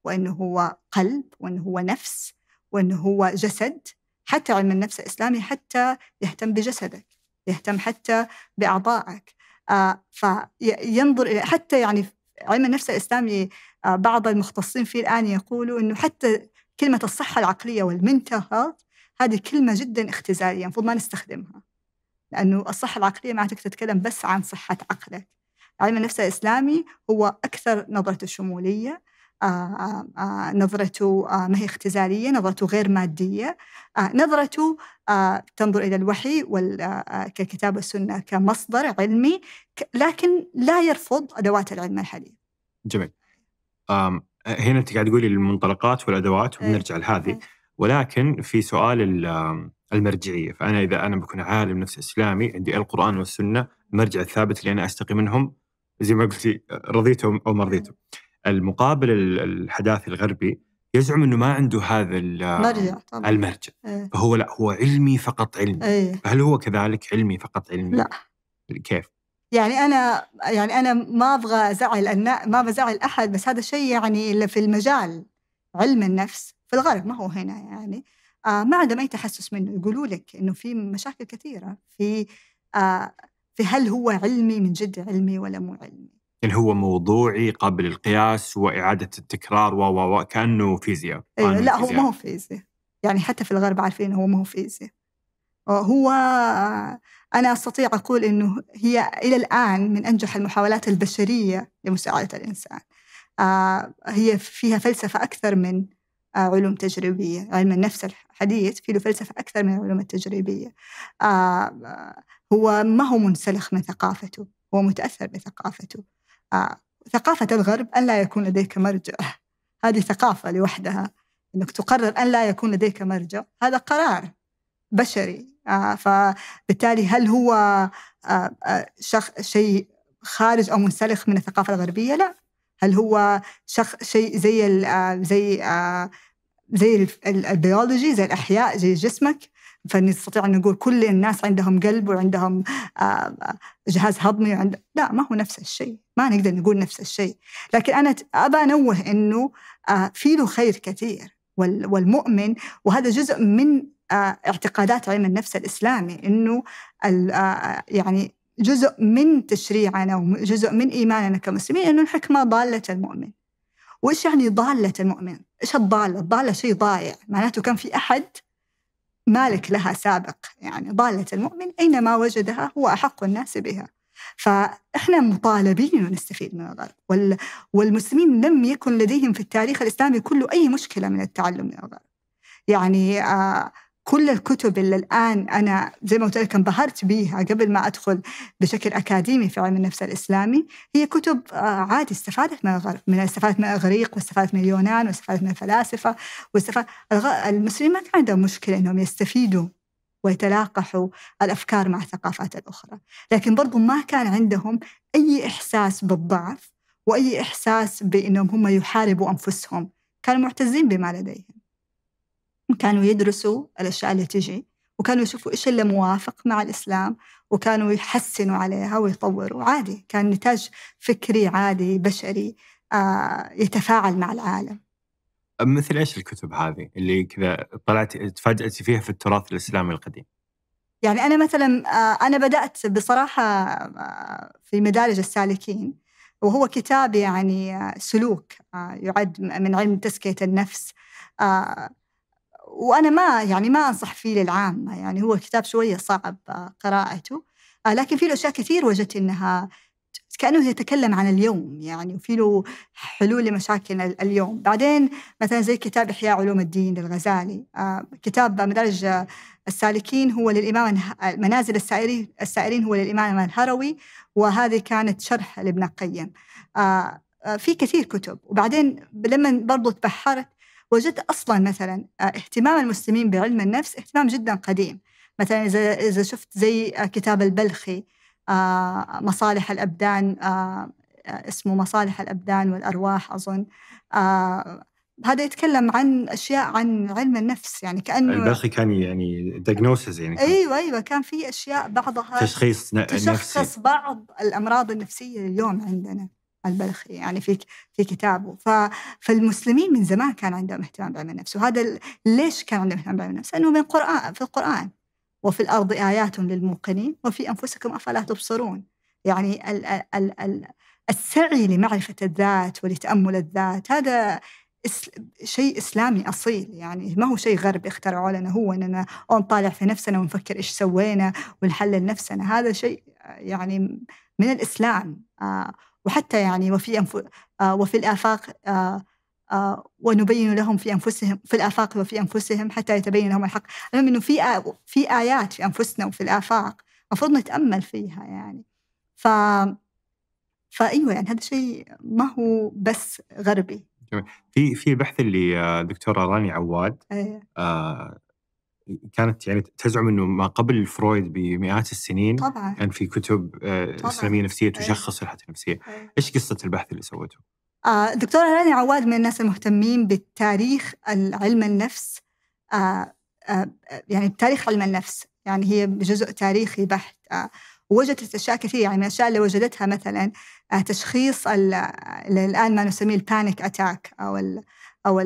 وأنه هو قلب وأنه هو نفس وأنه هو جسد حتى علم النفس الإسلامي حتى يهتم بجسدك يهتم حتى بأعضائك آه، فينظر إلى حتى يعني علم النفس الإسلامي آه، بعض المختصين فيه الآن يقولوا أنه حتى كلمة الصحة العقلية والمنتهى هذه كلمة جدا اختزالية المفروض ما نستخدمها لأنه الصحة العقلية معناتك تتكلم بس عن صحة عقلك علم النفس الإسلامي هو أكثر نظرة شمولية آه، آه، آه، نظرته ما هي اختزالية نظرته غير مادية نظرته تنظر إلى الوحي ككتاب السنة كمصدر علمي لكن لا يرفض أدوات العلم الحديث جميل هنا أنت قاعد تقولي المنطلقات والأدوات إيه، وبنرجع لهذه إيه. ولكن في سؤال المرجعية فأنا إذا أنا بكون عالم نفس إسلامي عندي القرآن والسنة المرجع الثابت اللي أنا أستقي منهم زي ما قلتي رضيتهم أو ما رضيتهم إيه. المقابل الحداثي الغربي يزعم انه ما عنده هذا المرجع طبعا. المرجع ايه. فهو لا هو علمي فقط علمي ايه. فهل هو كذلك علمي فقط علمي؟ لا كيف؟ يعني انا يعني انا ما ابغى ازعل ما بزعل احد بس هذا شيء يعني اللي في المجال علم النفس في الغرب ما هو هنا يعني آه ما عندهم اي تحسس منه يقولوا لك انه في مشاكل كثيره في آه في هل هو علمي من جد علمي ولا مو علمي لكن هو موضوعي قابل للقياس واعاده التكرار و و كانه فيزياء أيوة لا هو ما هو فيزياء يعني حتى في الغرب عارفين هو ما هو فيزياء هو أنا أستطيع أقول أنه هي إلى الآن من أنجح المحاولات البشرية لمساعدة الإنسان آه، هي فيها فلسفة أكثر من آه، علوم تجريبية علم النفس الحديث فيه فلسفة أكثر من العلوم التجريبية آه، هو ما هو منسلخ من ثقافته هو متأثر بثقافته آه، ثقافة الغرب أن لا يكون لديك مرجع هذه ثقافة لوحدها أنك تقرر أن لا يكون لديك مرجع هذا قرار بشري آه، فبالتالي هل هو آه، شيء خارج أو منسلخ من الثقافة الغربية؟ لا هل هو شخ شيء زي زي زي البيولوجي زي الأحياء زي جسمك فنستطيع أن نقول كل الناس عندهم قلب وعندهم آه، آه، جهاز هضمي وعند... لا ما هو نفس الشيء ما نقدر نقول نفس الشيء لكن أنا أبى أنوه أنه آه، في له خير كثير والمؤمن وهذا جزء من اعتقادات علم النفس الإسلامي أنه يعني جزء من تشريعنا وجزء من إيماننا كمسلمين أنه الحكمة ضالة المؤمن وإيش يعني ضالة المؤمن؟ إيش الضالة؟ الضالة شيء ضايع معناته كان في أحد مالك لها سابق يعني ضالة المؤمن أينما وجدها هو أحق الناس بها فإحنا مطالبين نستفيد من الغرب وال... والمسلمين لم يكن لديهم في التاريخ الإسلامي كله أي مشكلة من التعلم من الغرب يعني آه كل الكتب اللي الآن أنا زي ما قلت لك انبهرت بيها قبل ما أدخل بشكل أكاديمي في علم النفس الإسلامي هي كتب آه، عادي استفادت من الغرب من استفادت من الإغريق واستفادت من اليونان واستفادت من الفلاسفة واستفادت المسلمين ما كان عندهم مشكلة أنهم يستفيدوا ويتلاقحوا الأفكار مع الثقافات الأخرى لكن برضو ما كان عندهم أي إحساس بالضعف وأي إحساس بأنهم هم يحاربوا أنفسهم كانوا معتزين بما لديهم كانوا يدرسوا الأشياء اللي تجي وكانوا يشوفوا إيش اللي موافق مع الإسلام وكانوا يحسنوا عليها ويطوروا عادي كان نتاج فكري عادي بشري آه، يتفاعل مع العالم مثل ايش الكتب هذه اللي كذا طلعت تفاجأتي فيها في التراث الاسلامي القديم؟ يعني انا مثلا آه، انا بدات بصراحه آه، في مدارج السالكين وهو كتاب يعني سلوك يعد من علم تزكيه النفس وانا ما يعني ما انصح فيه للعامه يعني هو كتاب شويه صعب آه، قراءته آه، لكن في له اشياء كثير وجدت انها كانه يتكلم عن اليوم يعني وفي له حلول لمشاكل اليوم بعدين مثلا زي كتاب احياء علوم الدين للغزالي آه، كتاب مدارج السالكين هو للامام منازل السائرين السائرين هو للامام الهروي وهذه كانت شرح لابن قيم في كثير كتب وبعدين لما برضو تبحرت وجدت اصلا مثلا آه، اهتمام المسلمين بعلم النفس اهتمام جدا قديم مثلا اذا اذا شفت زي آه، كتاب البلخي آه، مصالح الابدان اسمه مصالح الابدان والارواح اظن هذا يتكلم عن اشياء عن علم النفس يعني كانه البلخي كان يعني ديagnosis يعني كان ايوه ايوه كان في اشياء بعضها تشخيص نفسي تشخص بعض الامراض النفسيه اليوم عندنا البلخي يعني في في كتابه فالمسلمين من زمان كان عندهم اهتمام بعلم النفس وهذا ليش كان عندهم اهتمام بعلم النفس؟ لانه من القران في القران وفي الارض ايات للموقنين وفي انفسكم افلا تبصرون يعني ال ال ال ال السعي لمعرفه الذات ولتامل الذات هذا شيء اسلامي اصيل يعني ما هو شيء غرب اخترعه لنا هو اننا نطالع في نفسنا ونفكر ايش سوينا ونحلل نفسنا هذا شيء يعني من الاسلام آه، وحتى يعني وفي أنف... آه، وفي الآفاق آه، آه، ونبين لهم في أنفسهم في الآفاق وفي أنفسهم حتى يتبين لهم الحق المهم أنه في آ... في آيات في أنفسنا وفي الآفاق المفروض نتأمل فيها يعني ف فأيوه يعني هذا شيء ما هو بس غربي في في بحث اللي دكتوره راني عواد أيه. آه كانت يعني تزعم انه ما قبل فرويد بمئات السنين طبعا كان في كتب آه، طبعا. اسلاميه نفسيه إيه. تشخص الحاله النفسيه، إيه. ايش قصه البحث اللي سويته؟ آه دكتورة راني عواد من الناس المهتمين بالتاريخ علم النفس آه آه يعني تاريخ علم النفس يعني هي جزء تاريخي بحت آه وجدت اشياء كثيره يعني من الاشياء اللي وجدتها مثلا آه، تشخيص آه، الان ما نسميه البانيك اتاك او أو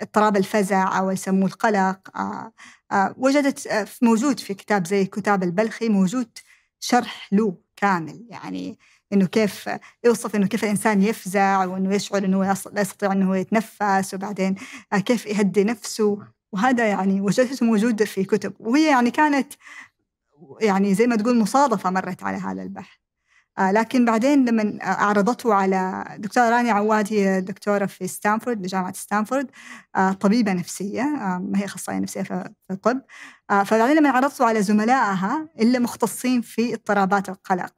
اضطراب الفزع أو يسموه القلق آه، آه، وجدت آه، موجود في كتاب زي كتاب البلخي موجود شرح له كامل يعني انه كيف يوصف انه كيف الانسان يفزع وانه يشعر انه لا يستطيع انه يتنفس وبعدين كيف يهدي نفسه وهذا يعني وجدته موجود في كتب وهي يعني كانت يعني زي ما تقول مصادفه مرت على هذا البحث آه، لكن بعدين لما آه، عرضته على دكتورة رانيا عواد هي دكتورة في ستانفورد بجامعة ستانفورد آه، طبيبة نفسية ما هي أخصائية نفسية في الطب فبعدين لما عرضته على زملائها اللي مختصين في اضطرابات القلق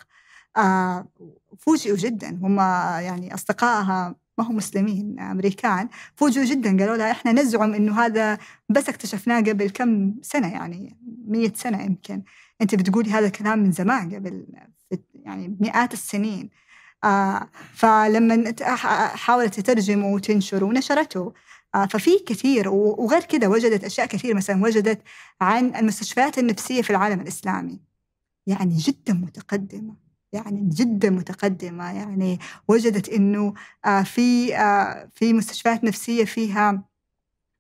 فوجئوا جدا هم يعني أصدقائها ما هم مسلمين امريكان فوجئوا جدا قالوا لها احنا نزعم انه هذا بس اكتشفناه قبل كم سنه يعني مية سنه يمكن انت بتقولي هذا الكلام من زمان قبل يعني مئات السنين آه فلما حاولت تترجمه وتنشره ونشرته آه ففي كثير وغير كذا وجدت اشياء كثير مثلا وجدت عن المستشفيات النفسيه في العالم الاسلامي يعني جدا متقدمه يعني جدا متقدمه يعني وجدت انه آه في آه، في مستشفيات نفسيه فيها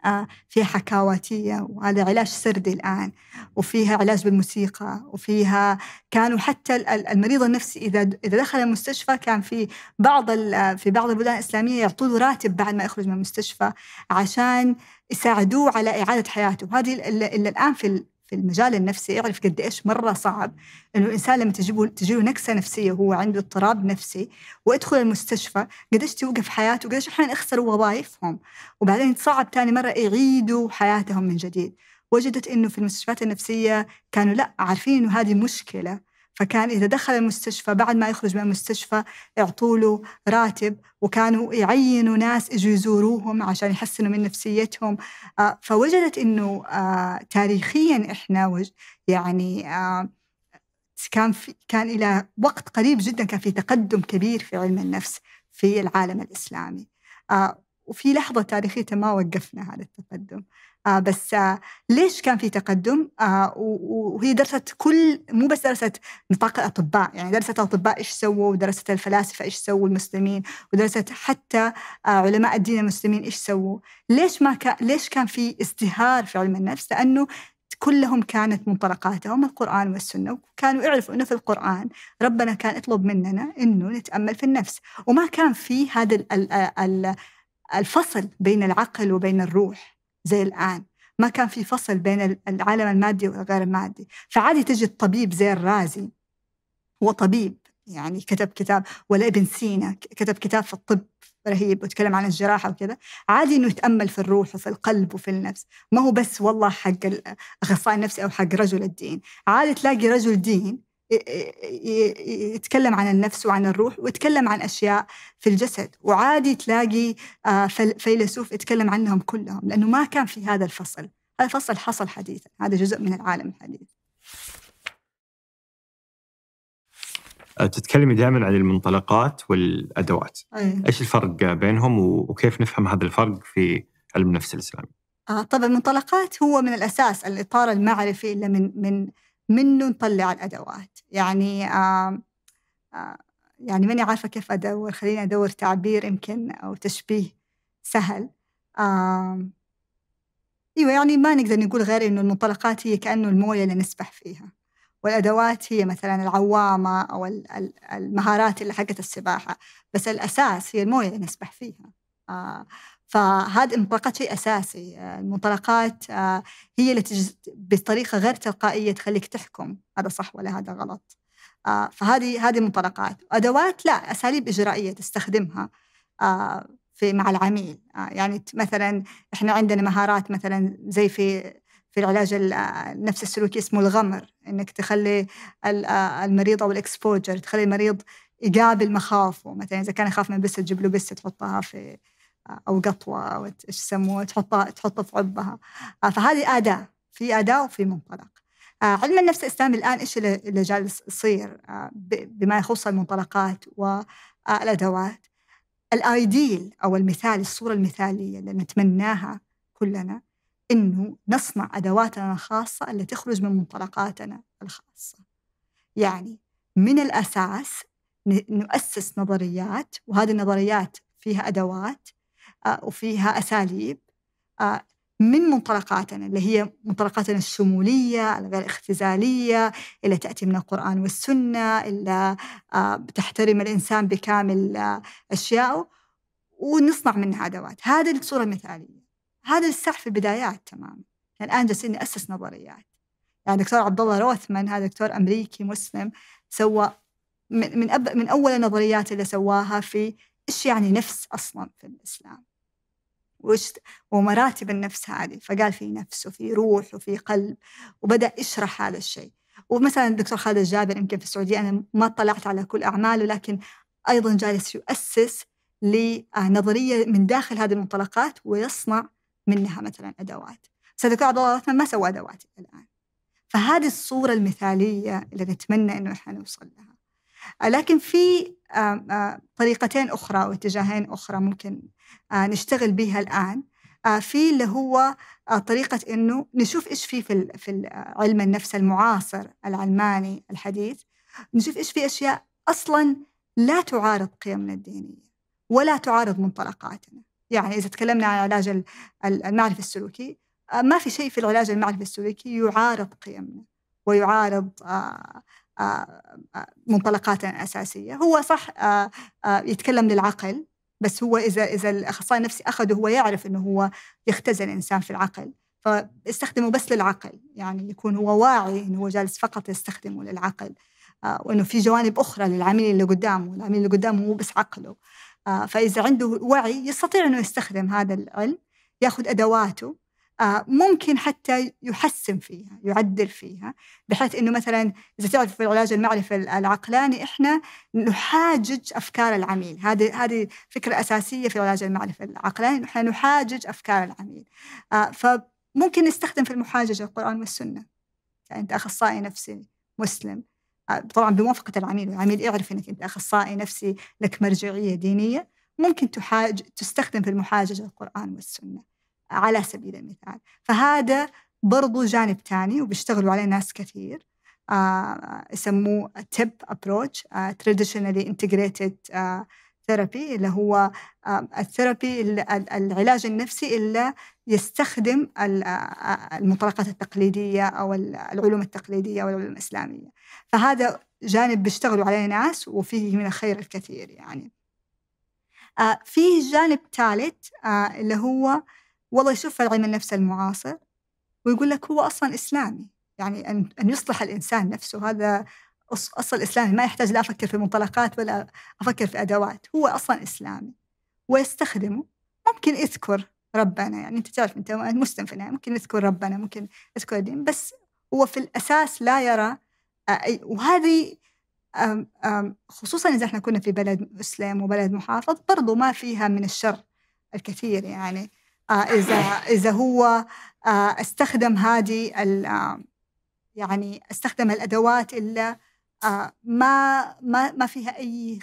آه، في حكاواتية وعلى علاج سردي الآن وفيها علاج بالموسيقى وفيها كانوا حتى المريض النفسي إذا إذا دخل المستشفى كان في بعض في بعض البلدان الإسلامية يعطوا له راتب بعد ما يخرج من المستشفى عشان يساعدوه على إعادة حياته وهذه إلا الآن في في المجال النفسي يعرف قد ايش مره صعب انه الانسان لما تجيبه تجيله نكسه نفسيه وهو عنده اضطراب نفسي ويدخل المستشفى قد ايش توقف حياته وقد ايش احيانا يخسروا وظائفهم وبعدين يتصعب ثاني مره يعيدوا حياتهم من جديد وجدت انه في المستشفيات النفسيه كانوا لا عارفين انه هذه مشكله فكان إذا دخل المستشفى بعد ما يخرج من المستشفى يعطوا له راتب وكانوا يعينوا ناس يجوا يزوروهم عشان يحسنوا من نفسيتهم آه، فوجدت إنه آه، تاريخيا إحنا يعني آه، كان في كان إلى وقت قريب جدا كان في تقدم كبير في علم النفس في العالم الإسلامي وفي لحظة تاريخية ما وقفنا هذا التقدم آه بس آه ليش كان في تقدم آه وهي درست كل مو بس درست نطاق الاطباء يعني درست الاطباء ايش سووا ودرست الفلاسفه ايش سووا المسلمين ودرست حتى آه، علماء الدين المسلمين ايش سووا ليش ما كان ليش كان في ازدهار في علم النفس لانه كلهم كانت منطلقاتهم القرآن والسنة وكانوا يعرفوا أنه في القرآن ربنا كان يطلب مننا أنه نتأمل في النفس وما كان في هذا الفصل بين العقل وبين الروح زي الآن ما كان في فصل بين العالم المادي والغير المادي فعادي تجد طبيب زي الرازي هو طبيب يعني كتب كتاب ولا ابن سينا كتب كتاب في الطب رهيب وتكلم عن الجراحة وكذا عادي إنه يتأمل في الروح وفي القلب وفي النفس ما هو بس والله حق أخصائي نفسي أو حق رجل الدين عادي تلاقي رجل دين يتكلم عن النفس وعن الروح ويتكلم عن أشياء في الجسد وعادي تلاقي آه، فيلسوف يتكلم عنهم كلهم لأنه ما كان في هذا الفصل هذا الفصل حصل حديثا هذا جزء من العالم الحديث آه، تتكلمي دائما عن المنطلقات والادوات أيه. ايش الفرق بينهم وكيف نفهم هذا الفرق في علم النفس الاسلامي آه طبعا المنطلقات هو من الاساس الاطار المعرفي اللي من من منه نطلع الادوات يعني يعني ماني عارفه كيف ادور خليني ادور تعبير يمكن او تشبيه سهل ايوه يعني ما نقدر نقول غير انه المنطلقات هي كانه المويه اللي نسبح فيها والادوات هي مثلا العوامه او المهارات اللي حقت السباحه بس الاساس هي المويه اللي نسبح فيها آه فهذا المنطلقات شيء أساسي آه، المنطلقات آه، هي اللي بطريقة غير تلقائية تخليك تحكم هذا صح ولا هذا غلط آه، فهذه هذه المنطلقات أدوات لا أساليب إجرائية تستخدمها في مع العميل يعني مثلا احنا عندنا مهارات مثلا زي في في العلاج النفس السلوكي اسمه الغمر انك تخلي المريض او الاكسبوجر تخلي المريض يقابل مخاوفه مثلا اذا كان يخاف من بسه تجيب له بسه تحطها في او قطوه او ايش يسموه تحطها تحطه في عبها آه، فهذه اداه في اداه وفي منطلق آه، علم النفس الاسلامي الان ايش اللي جالس يصير آه، بما يخص المنطلقات والادوات الايديل او المثال الصوره المثاليه اللي نتمناها كلنا انه نصنع ادواتنا الخاصه اللي تخرج من منطلقاتنا الخاصه يعني من الاساس نؤسس نظريات وهذه النظريات فيها ادوات آه، وفيها أساليب آه، من منطلقاتنا اللي هي منطلقاتنا الشمولية الغير اختزالية اللي تأتي من القرآن والسنة اللي آه، بتحترم الإنسان بكامل أشيائه ونصنع منها أدوات هذا الصورة المثالية هذا السحر في البدايات تماما يعني الآن جالسين نأسس نظريات يعني دكتور عبد الله روثمان هذا دكتور أمريكي مسلم سوى من من, أب من أول النظريات اللي سواها في إيش يعني نفس أصلا في الإسلام وش ومراتب النفس هذه فقال في نفس وفي روح وفي قلب وبدأ يشرح هذا الشيء ومثلا الدكتور خالد الجابر يمكن في السعودية أنا ما اطلعت على كل أعماله لكن أيضا جالس يؤسس لنظرية من داخل هذه المنطلقات ويصنع منها مثلا أدوات سيدكتور عبد الله ما سوى أدوات الآن فهذه الصورة المثالية اللي نتمنى أنه إحنا نوصل لها آه، لكن في آه، آه، طريقتين أخرى واتجاهين أخرى ممكن نشتغل بها الآن في اللي هو طريقة إنه نشوف إيش في في, في علم النفس المعاصر العلماني الحديث نشوف إيش في أشياء أصلا لا تعارض قيمنا الدينية ولا تعارض منطلقاتنا يعني إذا تكلمنا عن علاج المعرفة السلوكي ما في شيء في العلاج المعرفي السلوكي يعارض قيمنا ويعارض آه، آه، منطلقات الأساسية هو صح آه، يتكلم للعقل بس هو إذا إذا الأخصائي النفسي أخذه هو يعرف أنه هو يختزن الإنسان في العقل فاستخدمه بس للعقل يعني يكون هو واعي أنه هو جالس فقط يستخدمه للعقل وأنه في جوانب أخرى للعميل اللي قدامه العميل اللي قدامه هو بس عقله فإذا عنده وعي يستطيع أنه يستخدم هذا العلم ياخذ أدواته آه، ممكن حتى يحسن فيها يعدل فيها بحيث انه مثلا اذا تعرف في العلاج المعرفي العقلاني احنا نحاجج افكار العميل هذه هذه فكره اساسيه في العلاج المعرفي العقلاني احنا نحاجج افكار العميل آه، فممكن نستخدم في المحاججه القران والسنه يعني انت اخصائي نفسي مسلم آه، طبعا بموافقه العميل والعميل يعرف انك انت اخصائي نفسي لك مرجعيه دينيه ممكن تحاج تستخدم في المحاججه القران والسنه على سبيل المثال فهذا برضو جانب تاني وبيشتغلوا عليه ناس كثير آه يسموه تيب ابروتش تراديشنالي انتجريتد ثيرابي اللي هو آه، الثيرابي العلاج النفسي اللي يستخدم آه، آه، المطلقات التقليدية أو العلوم التقليدية والعلوم الإسلامية فهذا جانب بيشتغلوا عليه ناس وفيه من الخير الكثير يعني فيه جانب ثالث اللي هو والله يشوف علم النفس المعاصر ويقول لك هو أصلا إسلامي يعني أن, أن يصلح الإنسان نفسه هذا أصل إسلامي ما يحتاج لا أفكر في منطلقات ولا أفكر في أدوات هو أصلا إسلامي ويستخدمه ممكن يذكر ربنا يعني أنت تعرف أنت مسلم في النهاية ممكن يذكر ربنا ممكن يذكر الدين بس هو في الأساس لا يرى آه، وهذه خصوصا إذا احنا كنا في بلد مسلم وبلد محافظ برضو ما فيها من الشر الكثير يعني آه، اذا اذا هو آه، استخدم هذه آه، يعني استخدم الادوات اللي ما ما ما فيها اي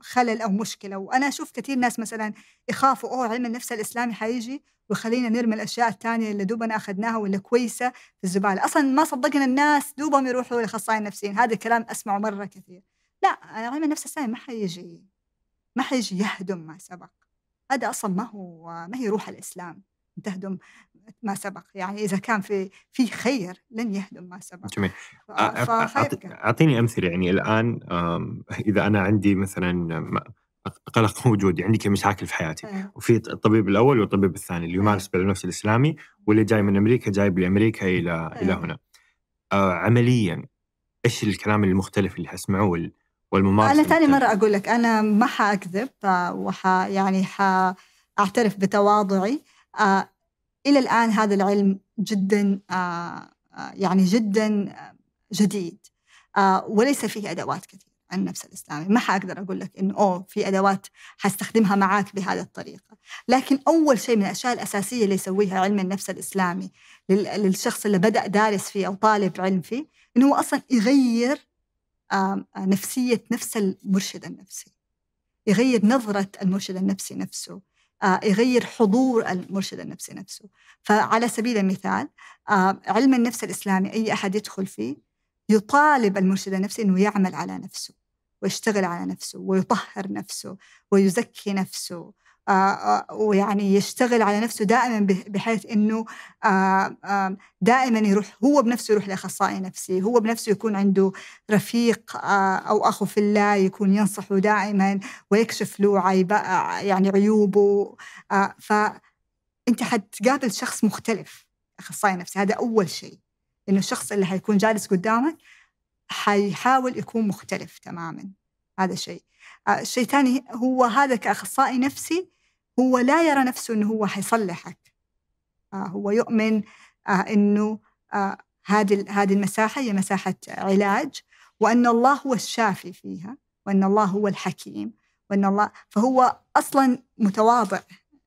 خلل او مشكله وانا اشوف كثير ناس مثلا يخافوا اوه علم النفس الاسلامي حيجي ويخلينا نرمي الاشياء الثانيه اللي دوبنا اخذناها ولا كويسه في الزباله اصلا ما صدقنا الناس دوبهم يروحوا لاخصائيين نفسيين هذا الكلام اسمعه مره كثير لا علم النفس الاسلامي ما حيجي ما حيجي يهدم ما سبق هذا اصلا ما هو ما هي روح الاسلام تهدم ما سبق يعني اذا كان في في خير لن يهدم ما سبق جميل اعطيني امثله يعني الان اذا انا عندي مثلا قلق وجودي عندي مشاكل في حياتي إيه. وفي الطبيب الاول والطبيب الثاني اللي يمارس إيه. بالنفس الاسلامي واللي جاي من امريكا جايب لأمريكا الى إيه. الى هنا آه، عمليا ايش الكلام المختلف اللي حسمعوه والممارسه انا ثاني مره اقول لك انا ما حاكذب وح يعني حاعترف بتواضعي آه الى الان هذا العلم جدا آه, آه، يعني جدا آه، جديد آه وليس فيه ادوات كثير عن النفس الاسلامي ما حاقدر اقول لك انه اوه في ادوات حستخدمها معاك بهذه الطريقه لكن اول شيء من الاشياء الاساسيه اللي يسويها علم النفس الاسلامي للشخص اللي بدا دارس فيه او طالب علم فيه انه هو اصلا يغير آه، نفسية نفس المرشد النفسي يغير نظرة المرشد النفسي نفسه آه، يغير حضور المرشد النفسي نفسه فعلى سبيل المثال آه، علم النفس الإسلامي أي أحد يدخل فيه يطالب المرشد النفسي أنه يعمل على نفسه ويشتغل على نفسه ويطهر نفسه ويزكي نفسه آه، آه، ويعني يشتغل على نفسه دائما بحيث انه آه، دائما يروح هو بنفسه يروح لاخصائي نفسي، هو بنفسه يكون عنده رفيق او اخو في الله يكون ينصحه دائما ويكشف له عيب يعني عيوبه فانت حتقابل شخص مختلف اخصائي نفسي هذا اول شيء انه الشخص اللي حيكون جالس قدامك حيحاول يكون مختلف تماما هذا شيء الشيء الثاني هو هذا كأخصائي نفسي هو لا يرى نفسه أنه هو حيصلحك آه، هو يؤمن آه، أنه آه، هذه هذه المساحة هي مساحة علاج وأن الله هو الشافي فيها وأن الله هو الحكيم وأن الله فهو أصلا متواضع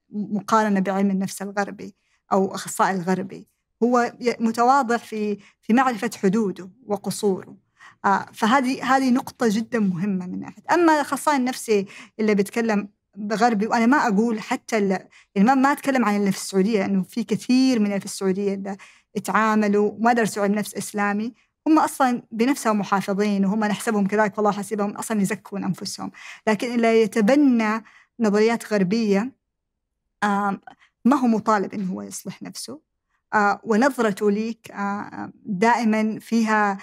مقارنة بعلم النفس الغربي أو أخصائي الغربي هو متواضع في في معرفة حدوده وقصوره آه، فهذه هذه نقطة جدا مهمة من ناحية أما الأخصائي النفسي اللي بيتكلم بغربي وانا ما اقول حتى يعني ما, ما اتكلم عن اللي في السعوديه انه في كثير من اللي في السعوديه اللي اتعاملوا وما درسوا علم نفس اسلامي هم اصلا بنفسهم محافظين وهم نحسبهم كذلك والله حسيبهم اصلا يزكون انفسهم لكن اللي يتبنى نظريات غربيه آه، ما هو مطالب انه هو يصلح نفسه آه، ونظرته ليك دائما فيها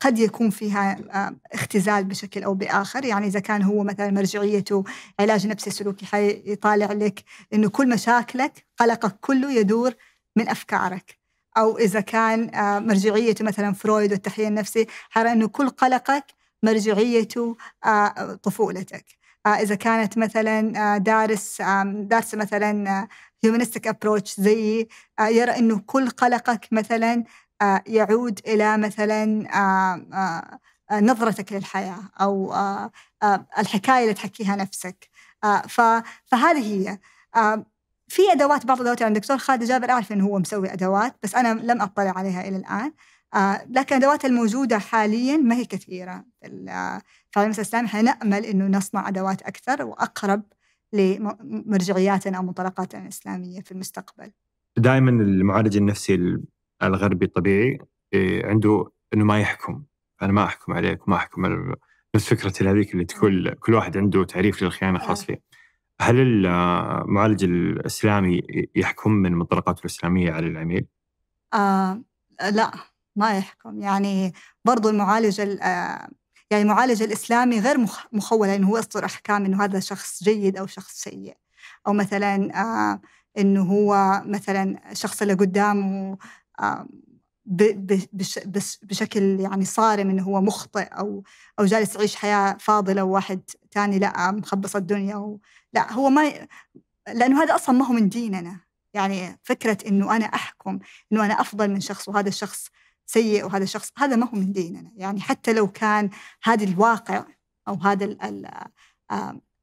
قد يكون فيها آه، اختزال بشكل او باخر يعني اذا كان هو مثلا مرجعيته علاج نفسي سلوكي حيطالع لك انه كل مشاكلك قلقك كله يدور من افكارك او اذا كان آه، مرجعيته مثلا فرويد والتحليل النفسي حيرى انه كل قلقك مرجعيته آه، طفولتك اذا كانت مثلا دارس دارسه مثلا هيومنستيك ابروتش زي يرى انه كل قلقك مثلا آه، يعود إلى مثلا آه، آه، نظرتك للحياة أو الحكاية اللي تحكيها نفسك فهذه هي في ادوات بعض الادوات عند يعني الدكتور خالد جابر اعرف انه هو مسوي ادوات بس انا لم اطلع عليها الى الان لكن الادوات الموجوده حاليا ما هي كثيره في العالم الاسلامي احنا نامل انه نصنع ادوات اكثر واقرب لمرجعياتنا او منطلقاتنا الاسلاميه في المستقبل. دائما المعالج النفسي الغربي الطبيعي إيه، عنده انه ما يحكم انا ما احكم عليك ما احكم على بس فكرة هذيك اللي تقول كل واحد عنده تعريف للخيانه خاص آه. فيه هل المعالج الاسلامي يحكم من مطلقاته الاسلاميه على العميل؟ آه لا ما يحكم يعني برضو المعالج آه، يعني المعالج الاسلامي غير مخول انه يعني هو يصدر احكام انه هذا شخص جيد او شخص سيء او مثلا آه انه هو مثلا الشخص اللي قدامه بشكل يعني صارم انه هو مخطئ او او جالس يعيش حياه فاضله وواحد ثاني لا مخبص الدنيا و... لا هو ما لانه هذا اصلا ما هو من ديننا يعني فكره انه انا احكم انه انا افضل من شخص وهذا الشخص سيء وهذا الشخص هذا ما هو من ديننا يعني حتى لو كان هذا الواقع او هذا ال ال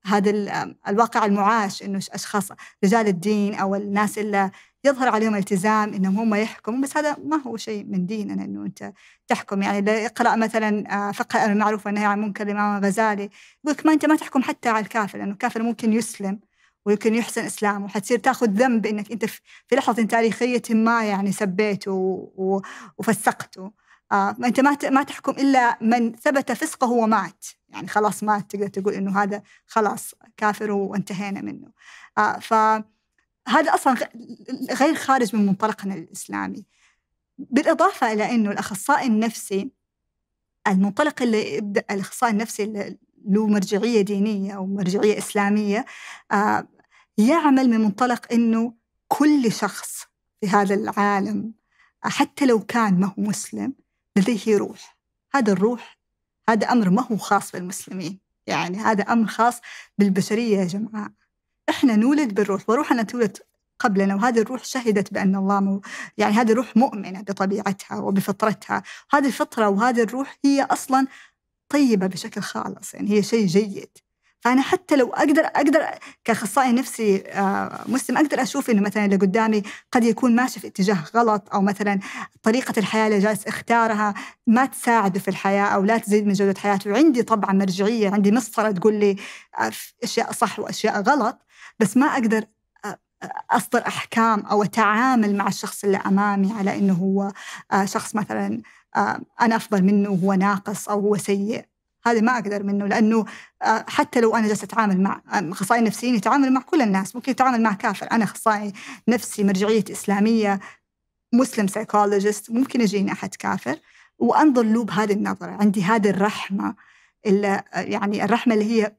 هذا الواقع المعاش انه اشخاص رجال الدين او الناس اللي يظهر عليهم التزام انهم هم يحكموا بس هذا ما هو شيء من ديننا انه انت تحكم يعني اللي يقرا مثلا آه، فقه الامر المعروف والنهي عن المنكر الامام الغزالي يقول ما انت ما تحكم حتى على الكافر لانه الكافر ممكن يسلم ويمكن يحسن اسلامه حتصير تاخذ ذنب انك انت في لحظه تاريخيه ما يعني سبيته وفسقته آه، انت ما ما تحكم الا من ثبت فسقه ومات يعني خلاص مات تقدر تقول انه هذا خلاص كافر وانتهينا منه آه ف هذا أصلا غير خارج من منطلقنا الإسلامي بالإضافة إلى أنه الأخصائي النفسي المنطلق اللي يبدأ الأخصائي النفسي اللي له مرجعية دينية أو مرجعية إسلامية آه، يعمل من منطلق أنه كل شخص في هذا العالم حتى لو كان ما هو مسلم لديه روح هذا الروح هذا أمر ما هو خاص بالمسلمين يعني هذا أمر خاص بالبشرية يا جماعة احنا نولد بالروح وروحنا تولد قبلنا وهذه الروح شهدت بأن الله مو يعني هذه الروح مؤمنة بطبيعتها وبفطرتها هذه الفطرة وهذه الروح هي أصلا طيبة بشكل خالص يعني هي شيء جيد فأنا حتى لو أقدر أقدر كأخصائي نفسي آه، مسلم أقدر أشوف إنه مثلا اللي قدامي قد يكون ماشي في اتجاه غلط أو مثلا طريقة الحياة اللي جالس اختارها ما تساعده في الحياة أو لا تزيد من جودة حياته وعندي طبعا مرجعية عندي مسطرة تقول لي آه، أشياء صح وأشياء غلط بس ما أقدر أصدر أحكام أو أتعامل مع الشخص اللي أمامي على أنه هو آه، شخص مثلا آه، أنا أفضل منه وهو ناقص أو هو سيء هذا ما أقدر منه لأنه آه، حتى لو أنا جالسة أتعامل مع أخصائي نفسيين يتعامل مع كل الناس ممكن يتعامل مع كافر أنا أخصائي نفسي مرجعية إسلامية مسلم سايكولوجيست ممكن يجيني أحد كافر وأنظر له بهذه النظرة عندي هذه الرحمة اللي يعني الرحمة اللي هي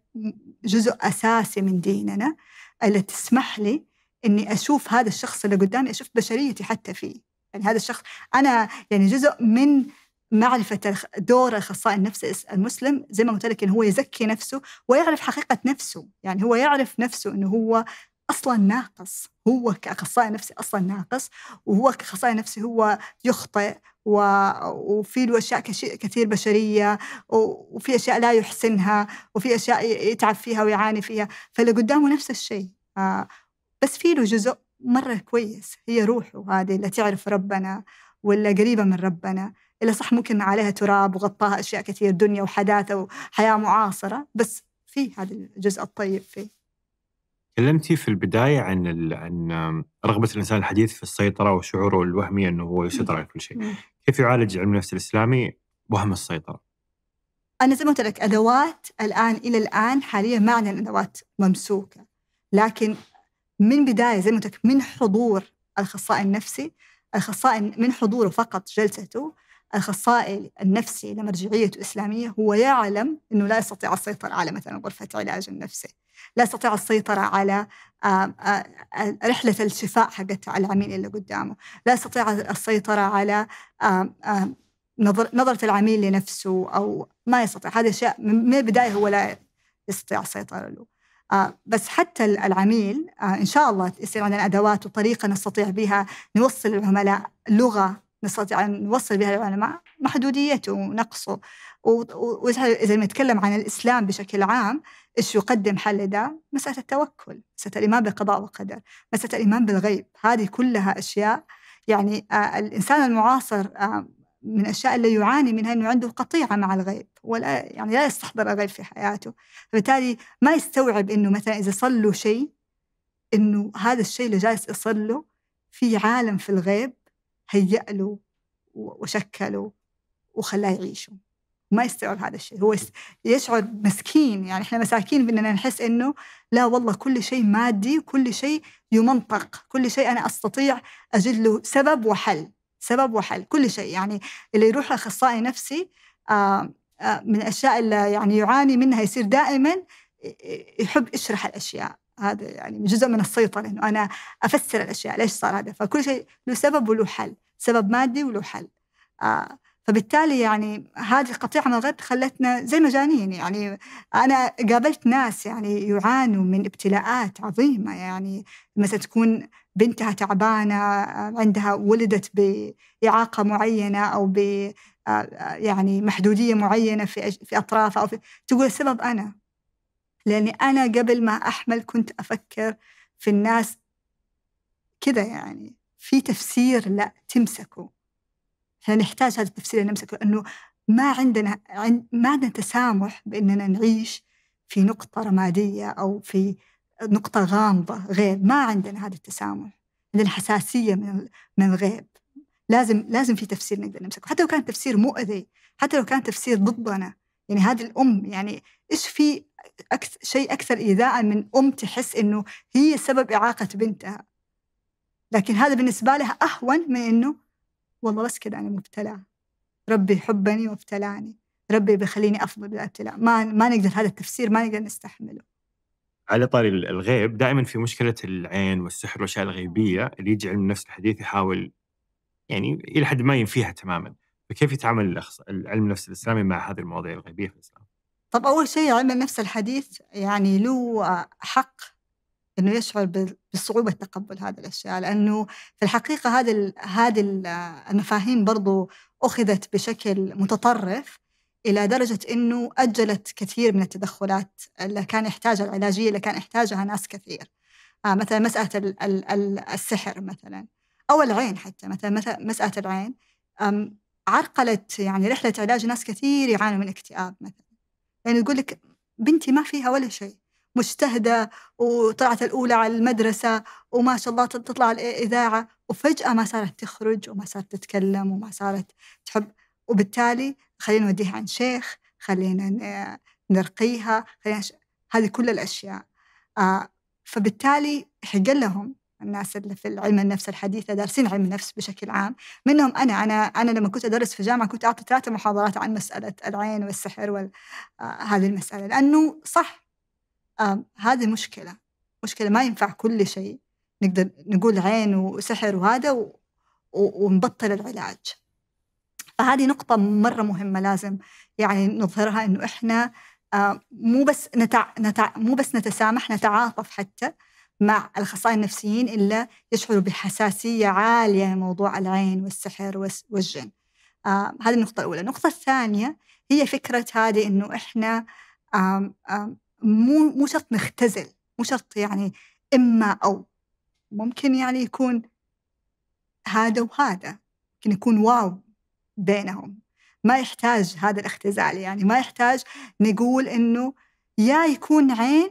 جزء أساسي من ديننا اللي تسمح لي اني اشوف هذا الشخص اللي قدامي اشوف بشريتي حتى فيه يعني هذا الشخص انا يعني جزء من معرفة دور الأخصائي النفسي المسلم زي ما قلت لك إنه هو يزكي نفسه ويعرف حقيقة نفسه يعني هو يعرف نفسه إنه هو أصلا ناقص هو كأخصائي نفسي أصلا ناقص وهو كأخصائي نفسي هو يخطئ وفي له اشياء كثير بشريه وفي اشياء لا يحسنها وفي اشياء يتعب فيها ويعاني فيها فاللي قدامه نفس الشيء آه، بس في له جزء مره كويس هي روحه هذه اللي تعرف ربنا ولا قريبه من ربنا اللي صح ممكن عليها تراب وغطاها اشياء كثير دنيا وحداثه وحياه معاصره بس في هذا الجزء الطيب فيه تكلمتي في البداية عن ال... عن رغبة الإنسان الحديث في السيطرة وشعوره الوهمي أنه هو يسيطر على كل شيء كيف يعالج علم النفس الإسلامي وهم السيطرة؟ أنا زي ما قلت لك أدوات الآن إلى الآن حاليا ما عندنا أدوات ممسوكة لكن من بداية زي ما قلت لك من حضور الأخصائي النفسي الأخصائي من حضوره فقط جلسته الاخصائي النفسي لمرجعيته اسلاميه هو يعلم انه لا يستطيع السيطره على مثلا غرفه علاج النفسي، لا يستطيع السيطره على آه، آه، رحله الشفاء حقت العميل اللي قدامه، لا يستطيع السيطره على آه، نظره العميل لنفسه او ما يستطيع، هذا الشيء من البدايه هو لا يستطيع السيطره له. بس حتى العميل ان شاء الله يصير عندنا ادوات وطريقه نستطيع بها نوصل العملاء لغه نستطيع أن نوصل بها العلماء محدوديته ونقصه وإذا نتكلم عن الإسلام بشكل عام إيش يقدم حل ده مسألة التوكل مسألة الإيمان بالقضاء والقدر مسألة الإيمان بالغيب هذه كلها أشياء يعني آه الإنسان المعاصر آه من الأشياء اللي يعاني منها أنه عنده قطيعة مع الغيب ولا يعني لا يستحضر الغيب في حياته فبالتالي ما يستوعب أنه مثلا إذا صلوا شيء أنه هذا الشيء اللي جالس يصله له في عالم في الغيب هيأ له وشكله وخلاه يعيشه ما يستوعب هذا الشيء هو يشعر مسكين يعني احنا مساكين باننا نحس انه لا والله كل شيء مادي كل شيء يمنطق كل شيء انا استطيع اجد له سبب وحل سبب وحل كل شيء يعني اللي يروح لاخصائي نفسي آآ آه، آآ آه، من الاشياء اللي يعني يعاني منها يصير دائما يحب يشرح الاشياء هذا يعني جزء من السيطره انه انا افسر الاشياء ليش صار هذا فكل شيء له سبب وله حل سبب مادي وله حل آه فبالتالي يعني هذه القطيعة من الغد خلتنا زي مجانين يعني أنا قابلت ناس يعني يعانوا من ابتلاءات عظيمة يعني مثلا تكون بنتها تعبانة عندها ولدت بإعاقة معينة أو ب آه، يعني محدودية معينة في في أطرافها أو في تقول السبب أنا لأني أنا قبل ما أحمل كنت أفكر في الناس كذا يعني في تفسير لا تمسكوا فنحتاج هذا التفسير نمسكه أنه ما عندنا ما عندنا تسامح بأننا نعيش في نقطة رمادية أو في نقطة غامضة غيب ما عندنا هذا التسامح عندنا حساسية من من الغيب لازم لازم في تفسير نقدر نمسكه حتى لو كان تفسير مؤذي حتى لو كان تفسير ضدنا يعني هذه الأم يعني إيش في أكس شيء أكثر إيذاء من أم تحس إنه هي سبب إعاقة بنتها لكن هذا بالنسبة لها أهون من إنه والله بس كذا أنا مبتلى ربي حبني وابتلاني ربي بيخليني أفضل بالابتلاء ما ما نقدر هذا التفسير ما نقدر نستحمله على طاري الغيب دائما في مشكلة العين والسحر والأشياء الغيبية اللي يجي علم النفس الحديث يحاول يعني إلى حد ما ينفيها تماما فكيف يتعامل علم النفس الإسلامي مع هذه المواضيع الغيبية في الإسلام؟ طب أول شيء علم النفس الحديث يعني له حق إنه يشعر بصعوبة تقبل هذه الأشياء لأنه في الحقيقة هذه هذه المفاهيم برضو أخذت بشكل متطرف إلى درجة إنه أجلت كثير من التدخلات اللي كان يحتاجها العلاجية اللي كان يحتاجها ناس كثير آه مثلا مسألة السحر مثلا أو العين حتى مثلا مسألة العين عرقلت يعني رحلة علاج ناس كثير يعانوا من اكتئاب مثلا يعني تقول لك بنتي ما فيها ولا شيء مجتهدة وطلعت الأولى على المدرسة وما شاء الله تطلع الإذاعة وفجأة ما صارت تخرج وما صارت تتكلم وما صارت تحب وبالتالي خلينا نوديها عن شيخ خلينا نرقيها خلينا ش... هذه كل الأشياء آه فبالتالي حق لهم الناس اللي في علم النفس الحديثة دارسين علم النفس بشكل عام منهم أنا أنا أنا لما كنت أدرس في الجامعة كنت أعطي ثلاثة محاضرات عن مسألة العين والسحر وهذه آه، المسألة لأنه صح آه هذه مشكلة مشكلة ما ينفع كل شيء نقدر نقول عين وسحر وهذا و... و... ونبطل العلاج فهذه نقطة مرة مهمة لازم يعني نظهرها إنه إحنا آه مو بس نتع... نتع... مو بس نتسامح نتعاطف حتى مع الأخصائيين النفسيين إلا يشعروا بحساسية عالية لموضوع العين والسحر والجن آه هذه النقطة الأولى النقطة الثانية هي فكرة هذه إنه إحنا آم آم مو مو شرط نختزل مو شرط يعني إما أو ممكن يعني يكون هذا وهذا ممكن يكون واو بينهم ما يحتاج هذا الاختزال يعني ما يحتاج نقول إنه يا يكون عين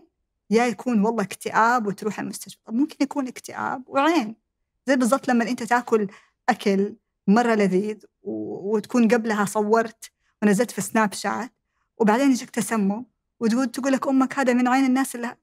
يا يكون والله اكتئاب وتروح المستشفى طب ممكن يكون اكتئاب وعين زي بالضبط لما انت تاكل اكل مره لذيذ وتكون قبلها صورت ونزلت في سناب شات وبعدين يجيك تسمم وتقول تقول لك امك هذا من عين الناس اللي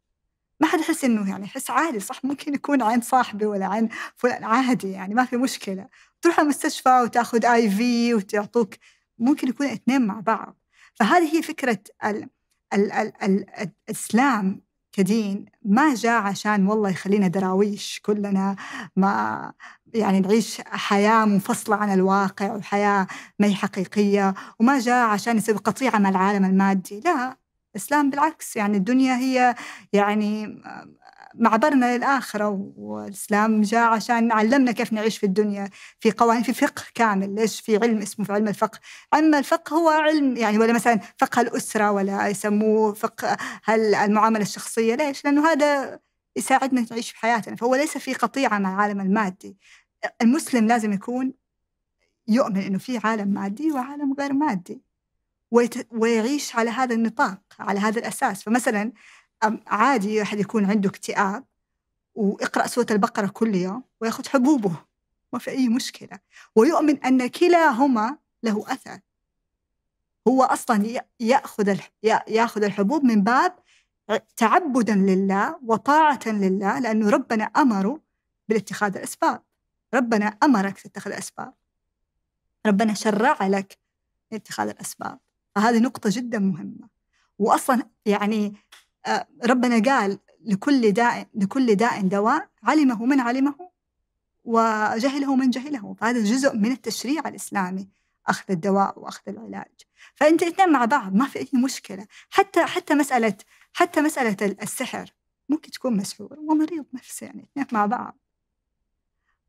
ما حد يحس انه يعني يحس عادي صح ممكن يكون عين صاحبي ولا عين فلان عادي يعني ما في مشكله تروح المستشفى وتاخذ اي في وتعطوك ممكن يكون اثنين مع بعض فهذه هي فكره ال ال ال ال الاسلام كدين ما جاء عشان والله يخلينا دراويش كلنا ما يعني نعيش حياة منفصلة عن الواقع وحياة ما هي حقيقية وما جاء عشان يصير قطيعة مع العالم المادي لا الإسلام بالعكس يعني الدنيا هي يعني معبرنا للآخرة والإسلام جاء عشان علمنا كيف نعيش في الدنيا في قوانين في فقه كامل ليش في علم اسمه في علم الفقه أما الفقه هو علم يعني ولا مثلا فقه الأسرة ولا يسموه فقه المعاملة الشخصية ليش لأنه هذا يساعدنا نعيش في حياتنا فهو ليس في قطيعة مع العالم المادي المسلم لازم يكون يؤمن أنه في عالم مادي وعالم غير مادي ويعيش على هذا النطاق على هذا الأساس فمثلا عادي واحد يكون عنده اكتئاب ويقرأ سورة البقرة كل يوم وياخذ حبوبه ما في أي مشكلة ويؤمن أن كلاهما له أثر هو أصلا يأخذ يأخذ الحبوب من باب تعبدا لله وطاعة لله لأنه ربنا أمره بالاتخاذ الأسباب ربنا أمرك تتخذ الاسباب ربنا شرع لك اتخاذ الأسباب فهذه نقطة جدا مهمة وأصلا يعني آه، ربنا قال لكل داء لكل داء دواء علمه من علمه وجهله من جهله فهذا جزء من التشريع الإسلامي أخذ الدواء وأخذ العلاج فأنت اثنين مع بعض ما في أي مشكلة حتى حتى مسألة حتى مسألة السحر ممكن تكون مسحور ومريض نفسي يعني اثنين مع بعض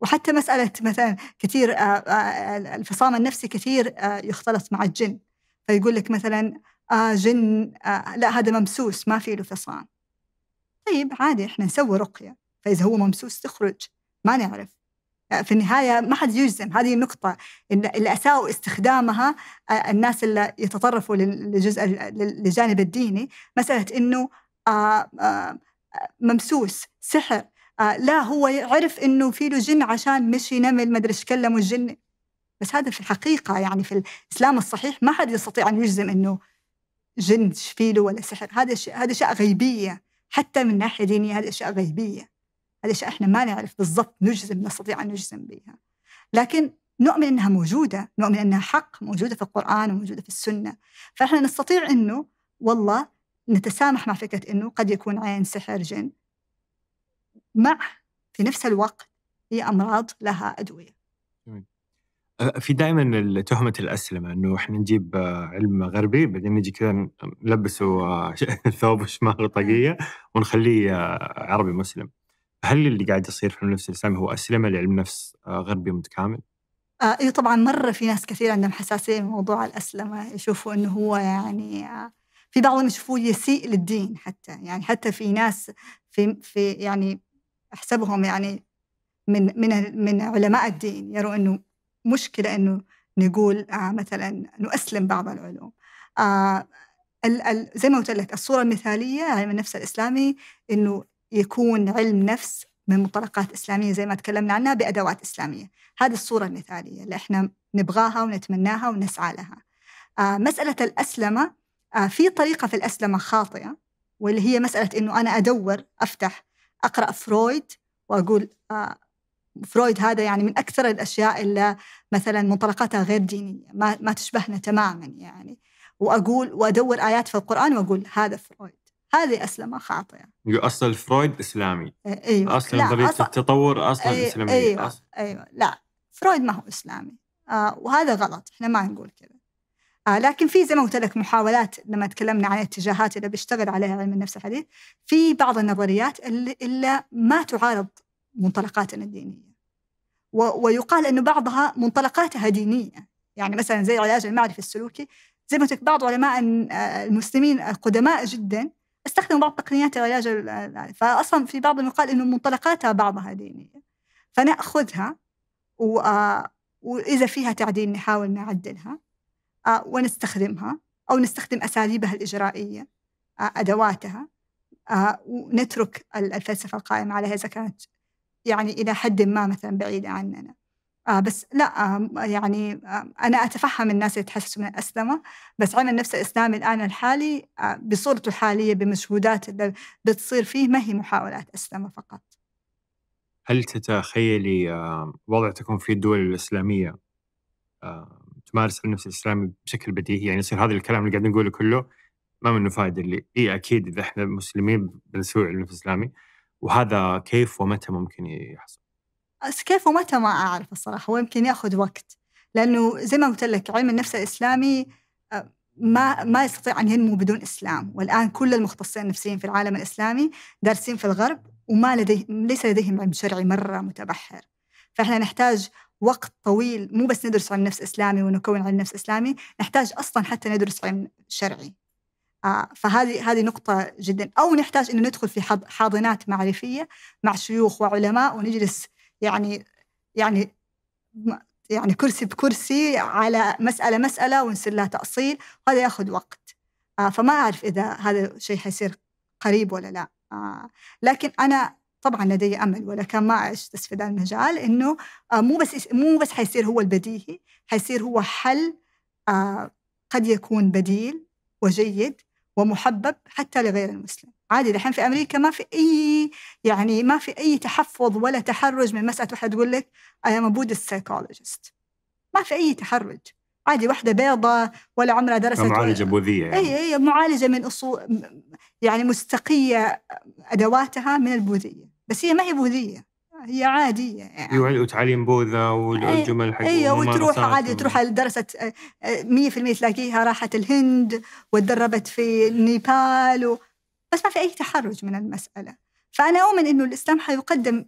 وحتى مسألة مثلا كثير آه، آه، الفصام النفسي كثير يختلط مع الجن فيقول لك مثلا آه جن آه لا هذا ممسوس ما في له فصام طيب عادي احنا نسوي رقية فإذا هو ممسوس تخرج ما نعرف في النهاية ما حد يجزم هذه النقطة اللي أساءوا استخدامها آه، الناس اللي يتطرفوا للجزء للجانب الديني مسألة إنه آه، آه، ممسوس سحر لا هو عرف إنه في له جن عشان مشي نمل ما أدري إيش كلمه الجن بس هذا في الحقيقة يعني في الإسلام الصحيح ما حد يستطيع أن يجزم إنه جن تشفي له ولا سحر هذا شيء هذا اشياء غيبيه حتى من ناحيه دينيه هذه اشياء غيبيه هذه اشياء احنا ما نعرف بالضبط نجزم نستطيع ان نجزم بها لكن نؤمن انها موجوده نؤمن انها حق موجوده في القران وموجوده في السنه فاحنا نستطيع انه والله نتسامح مع فكره انه قد يكون عين سحر جن مع في نفس الوقت هي امراض لها ادويه في دائما تهمه الاسلمه انه احنا نجيب آه، علم غربي بعدين نجي كذا نلبسه آه، ثوب وشماغ طاقيه ونخليه آه، عربي مسلم. هل اللي قاعد يصير في علم النفس الاسلامي هو اسلمه لعلم نفس غربي متكامل؟ آه اي طبعا مره في ناس كثير عندهم حساسيه من موضوع الاسلمه يشوفوا انه هو يعني في بعضهم يشوفوه يسيء للدين حتى يعني حتى في ناس في في يعني احسبهم يعني من من من علماء الدين يروا انه مشكلة أنه نقول آه مثلا نؤسلم بعض العلوم آه زي ما قلت لك الصورة المثالية علم النفس الإسلامي أنه يكون علم نفس من منطلقات إسلامية زي ما تكلمنا عنها بأدوات إسلامية هذه الصورة المثالية اللي إحنا نبغاها ونتمناها ونسعى لها آه مسألة الأسلمة آه في طريقة في الأسلمة خاطئة واللي هي مسألة أنه أنا أدور أفتح أقرأ فرويد وأقول آه فرويد هذا يعني من أكثر الأشياء اللي مثلا منطلقاتها غير دينية ما, ما تشبهنا تماما يعني وأقول وأدور آيات في القرآن وأقول هذا فرويد هذه أسلمة خاطئة أصل فرويد إسلامي إيه، أيوة. أصلا نظرية أصل... التطور أصلا أيوة. إسلامية أيوة. أصل... أيوة لا فرويد ما هو إسلامي آه وهذا غلط إحنا ما نقول كذا آه لكن في زي ما قلت لك محاولات لما تكلمنا عن اتجاهات اللي بيشتغل عليها علم النفس الحديث في بعض النظريات اللي, اللي ما تعارض منطلقاتنا الدينية ويقال أن بعضها منطلقاتها دينية يعني مثلا زي العلاج المعرفي السلوكي زي ما قلت بعض علماء المسلمين القدماء جدا استخدموا بعض تقنيات العلاج فأصلا في بعض يقال أنه منطلقاتها بعضها دينية فنأخذها و... وإذا فيها تعديل نحاول نعدلها آه، ونستخدمها أو نستخدم أساليبها الإجرائية آه، أدواتها آه، ونترك الفلسفة القائمة عليها إذا كانت يعني إلى حد ما مثلا بعيدة عننا آه بس لا آه يعني آه أنا أتفهم الناس اللي تحسسوا من الأسلمة بس علم النفس الإسلامي الآن الحالي آه بصورته الحالية بمشهودات اللي بتصير فيه ما هي محاولات أسلمة فقط هل تتخيلي آه، وضع تكون في الدول الإسلامية آه، تمارس النفس الإسلامي بشكل بديهي يعني يصير هذا الكلام اللي قاعدين نقوله كله ما منه فائدة اللي إي أكيد إذا إحنا مسلمين بنسوي علم النفس الإسلامي وهذا كيف ومتى ممكن يحصل؟ كيف ومتى ما أعرف الصراحة ويمكن يأخذ وقت لأنه زي ما قلت لك علم النفس الإسلامي آه، ما ما يستطيع أن ينمو بدون إسلام والآن كل المختصين النفسيين في العالم الإسلامي دارسين في الغرب وما لديه ليس لديهم علم شرعي مرة متبحر فإحنا نحتاج وقت طويل مو بس ندرس علم نفس إسلامي ونكون علم نفس إسلامي نحتاج أصلا حتى ندرس علم شرعي آه، فهذه هذه نقطة جدا أو نحتاج إنه ندخل في حاضنات معرفية مع شيوخ وعلماء ونجلس يعني يعني يعني كرسي بكرسي على مسألة مسألة ونصير لها تأصيل وهذا ياخذ وقت آه، فما أعرف إذا هذا الشيء حيصير قريب ولا لا آه، لكن أنا طبعا لدي امل ولكن ما اعيش بس في المجال انه مو بس مو بس حيصير هو البديهي حيصير هو حل قد يكون بديل وجيد ومحبب حتى لغير المسلم عادي دحين في امريكا ما في اي يعني ما في اي تحفظ ولا تحرج من مساله واحده تقول لك اي ام بودست سايكولوجيست ما في اي تحرج عادي واحده بيضة ولا عمرها درست معالجه بوذيه يعني. اي اي معالجه من اصول يعني مستقيه ادواتها من البوذيه بس هي ما هي بوذيه هي عادية يعني. وتعليم بوذا والجمل حق ايوه وتروح عادي تروح درست 100% آه، آه، تلاقيها راحت الهند وتدربت في نيبال و... بس ما في أي تحرج من المسألة فأنا أؤمن أنه الإسلام حيقدم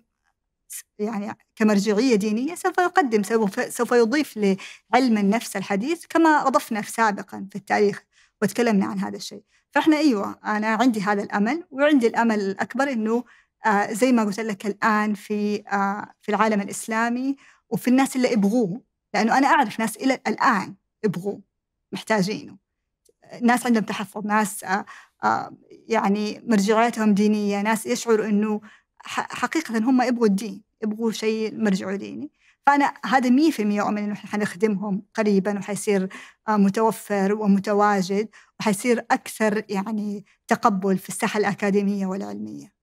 يعني كمرجعية دينية سوف يقدم سوف يضيف لعلم النفس الحديث كما أضفنا سابقا في التاريخ وتكلمنا عن هذا الشيء فإحنا أيوة أنا عندي هذا الأمل وعندي الأمل الأكبر أنه آه، زي ما قلت لك الآن في آه، في العالم الإسلامي وفي الناس اللي يبغوه لأنه أنا أعرف ناس إلى الآن يبغوه محتاجينه ناس عندهم تحفظ ناس آه، يعني مرجعيتهم دينية ناس يشعروا أنه حقيقة هم يبغوا الدين يبغوا شيء مرجع ديني فأنا هذا 100% أؤمن أنه إحنا حنخدمهم قريبا وحيصير متوفر ومتواجد وحيصير أكثر يعني تقبل في الساحة الأكاديمية والعلمية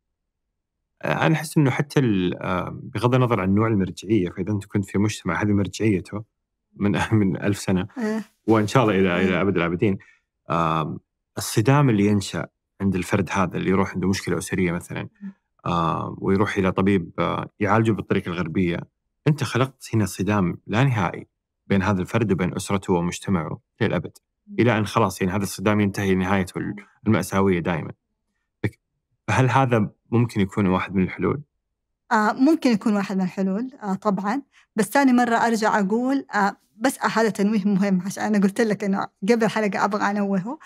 آه، انا احس انه حتى آه، بغض النظر عن نوع المرجعيه فاذا انت كنت في مجتمع هذه مرجعيته من من ألف سنه إيه. وان شاء الله الى إيه. الى ابد الابدين الصدام اللي ينشا عند الفرد هذا اللي يروح عنده مشكله اسريه مثلا ويروح الى طبيب آه، يعالجه بالطريقه الغربيه انت خلقت هنا صدام لا نهائي بين هذا الفرد وبين اسرته ومجتمعه للابد الى ان خلاص يعني هذا الصدام ينتهي نهايته الماساويه دائما فهل هذا ممكن يكون واحد من الحلول؟ آه ممكن يكون واحد من الحلول آه طبعا بس ثاني مرة أرجع أقول آه بس آه، هذا تنويه مهم عشان أنا قلت لك إنه قبل الحلقة أبغى أنوهه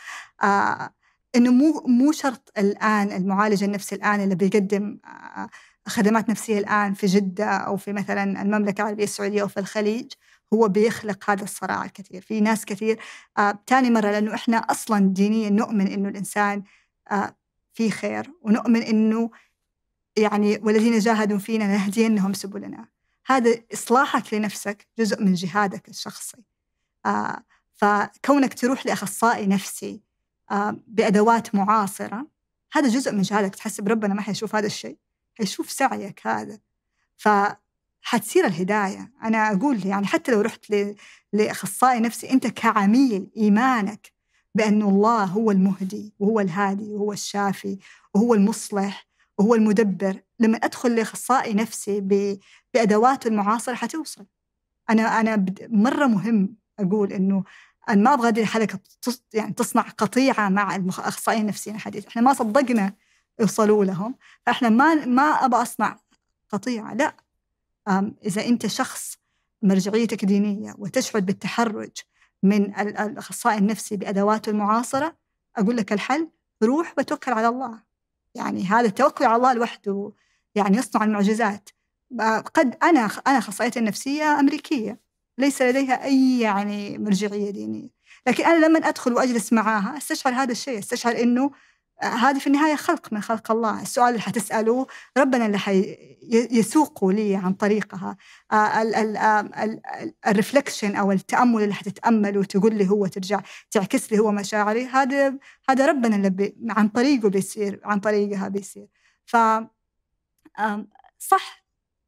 آه إنه مو مو شرط الآن المعالج النفسي الآن اللي بيقدم آه خدمات نفسية الآن في جدة أو في مثلا المملكة العربية السعودية أو في الخليج هو بيخلق هذا الصراع الكثير في ناس كثير آه تاني مرة لأنه إحنا أصلا دينيا نؤمن إنه الإنسان آه في خير ونؤمن أنه يعني والذين جاهدوا فينا نهدينهم سبلنا هذا إصلاحك لنفسك جزء من جهادك الشخصي آه فكونك تروح لأخصائي نفسي آه بأدوات معاصرة هذا جزء من جهادك تحسب ربنا ما حيشوف هذا الشيء حيشوف سعيك هذا ف حتصير الهداية أنا أقول يعني حتى لو رحت لأخصائي نفسي أنت كعميل إيمانك بأن الله هو المهدي وهو الهادي وهو الشافي وهو المصلح وهو المدبر لما أدخل لأخصائي نفسي بأدواته المعاصرة حتوصل أنا أنا مرة مهم أقول إنه أنا ما أبغى هذه الحلقة يعني تصنع قطيعة مع الأخصائيين النفسيين الحديث إحنا ما صدقنا يوصلوا لهم فإحنا ما ما أبغى أصنع قطيعة لا إذا أنت شخص مرجعيتك دينية وتشعر بالتحرج من الاخصائي النفسي بادواته المعاصره اقول لك الحل روح وتوكل على الله يعني هذا التوكل على الله لوحده يعني يصنع المعجزات قد انا انا اخصائيتي النفسيه امريكيه ليس لديها اي يعني مرجعيه دينيه لكن انا لما ادخل واجلس معاها استشعر هذا الشيء استشعر انه هذه في النهاية خلق من خلق الله السؤال اللي حتسألوه ربنا اللي حي لي عن طريقها آه، الرفلكشن آه، أو التأمل اللي حتتأمل وتقول لي هو ترجع تعكس لي هو مشاعري هذا هذا ربنا اللي بي عن طريقه بيصير عن طريقها بيصير ف صح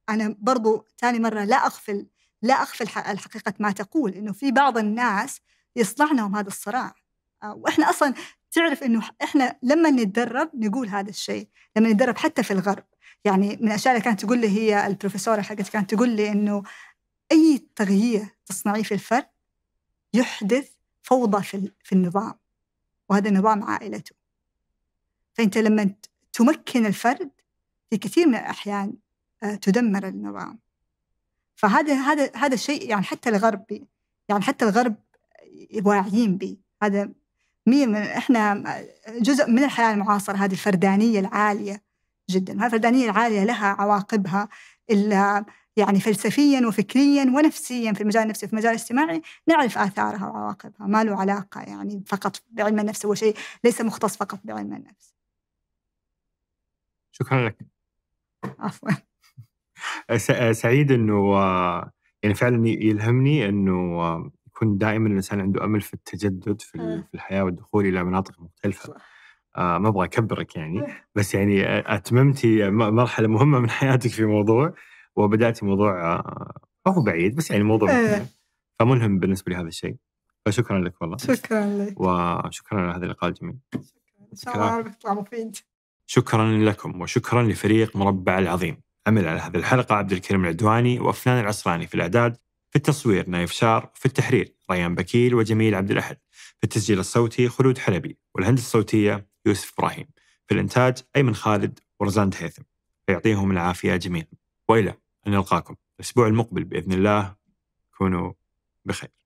أنا برضو ثاني مرة لا أغفل لا أغفل الحقيقة ما تقول إنه في بعض الناس يصنع لهم هذا الصراع آه، واحنا اصلا تعرف انه احنا لما نتدرب نقول هذا الشيء لما نتدرب حتى في الغرب يعني من الاشياء اللي كانت تقول لي هي البروفيسوره حقتي كانت تقول لي انه اي تغيير تصنعيه في الفرد يحدث فوضى في في النظام وهذا النظام عائلته فانت لما تمكن الفرد في كثير من الاحيان آه، تدمر النظام فهذا هذا هذا الشيء يعني حتى الغرب يعني حتى الغرب واعيين به هذا مين احنا جزء من الحياه المعاصره هذه الفردانيه العاليه جدا، هذه الفردانيه العاليه لها عواقبها يعني فلسفيا وفكريا ونفسيا في المجال النفسي وفي المجال الاجتماعي نعرف اثارها وعواقبها، ما له علاقه يعني فقط بعلم النفس هو شيء ليس مختص فقط بعلم النفس. شكرا لك. عفوا. سعيد انه يعني فعلا يلهمني انه يكون دائما الانسان عنده امل في التجدد في, إيه. في الحياه والدخول الى مناطق مختلفه صح. آه ما ابغى اكبرك يعني إيه. بس يعني اتممتي مرحله مهمه من حياتك في موضوع وبداتي موضوع آه ما هو بعيد بس يعني موضوع آه. فملهم بالنسبه لهذا الشيء فشكرا لك والله شكرا لك وشكرا على هذا اللقاء الجميل شكرا ان شاء الله مفيد شكرا لكم وشكرا لفريق مربع العظيم عمل على هذه الحلقة عبد الكريم العدواني وأفنان العصراني في الإعداد في التصوير نايف شار في التحرير ريان بكيل وجميل عبد الأحد في التسجيل الصوتي خلود حلبي والهندسة الصوتية يوسف إبراهيم في الإنتاج أيمن خالد ورزان هيثم يعطيهم العافية جميعا وإلى أن نلقاكم الأسبوع المقبل بإذن الله كونوا بخير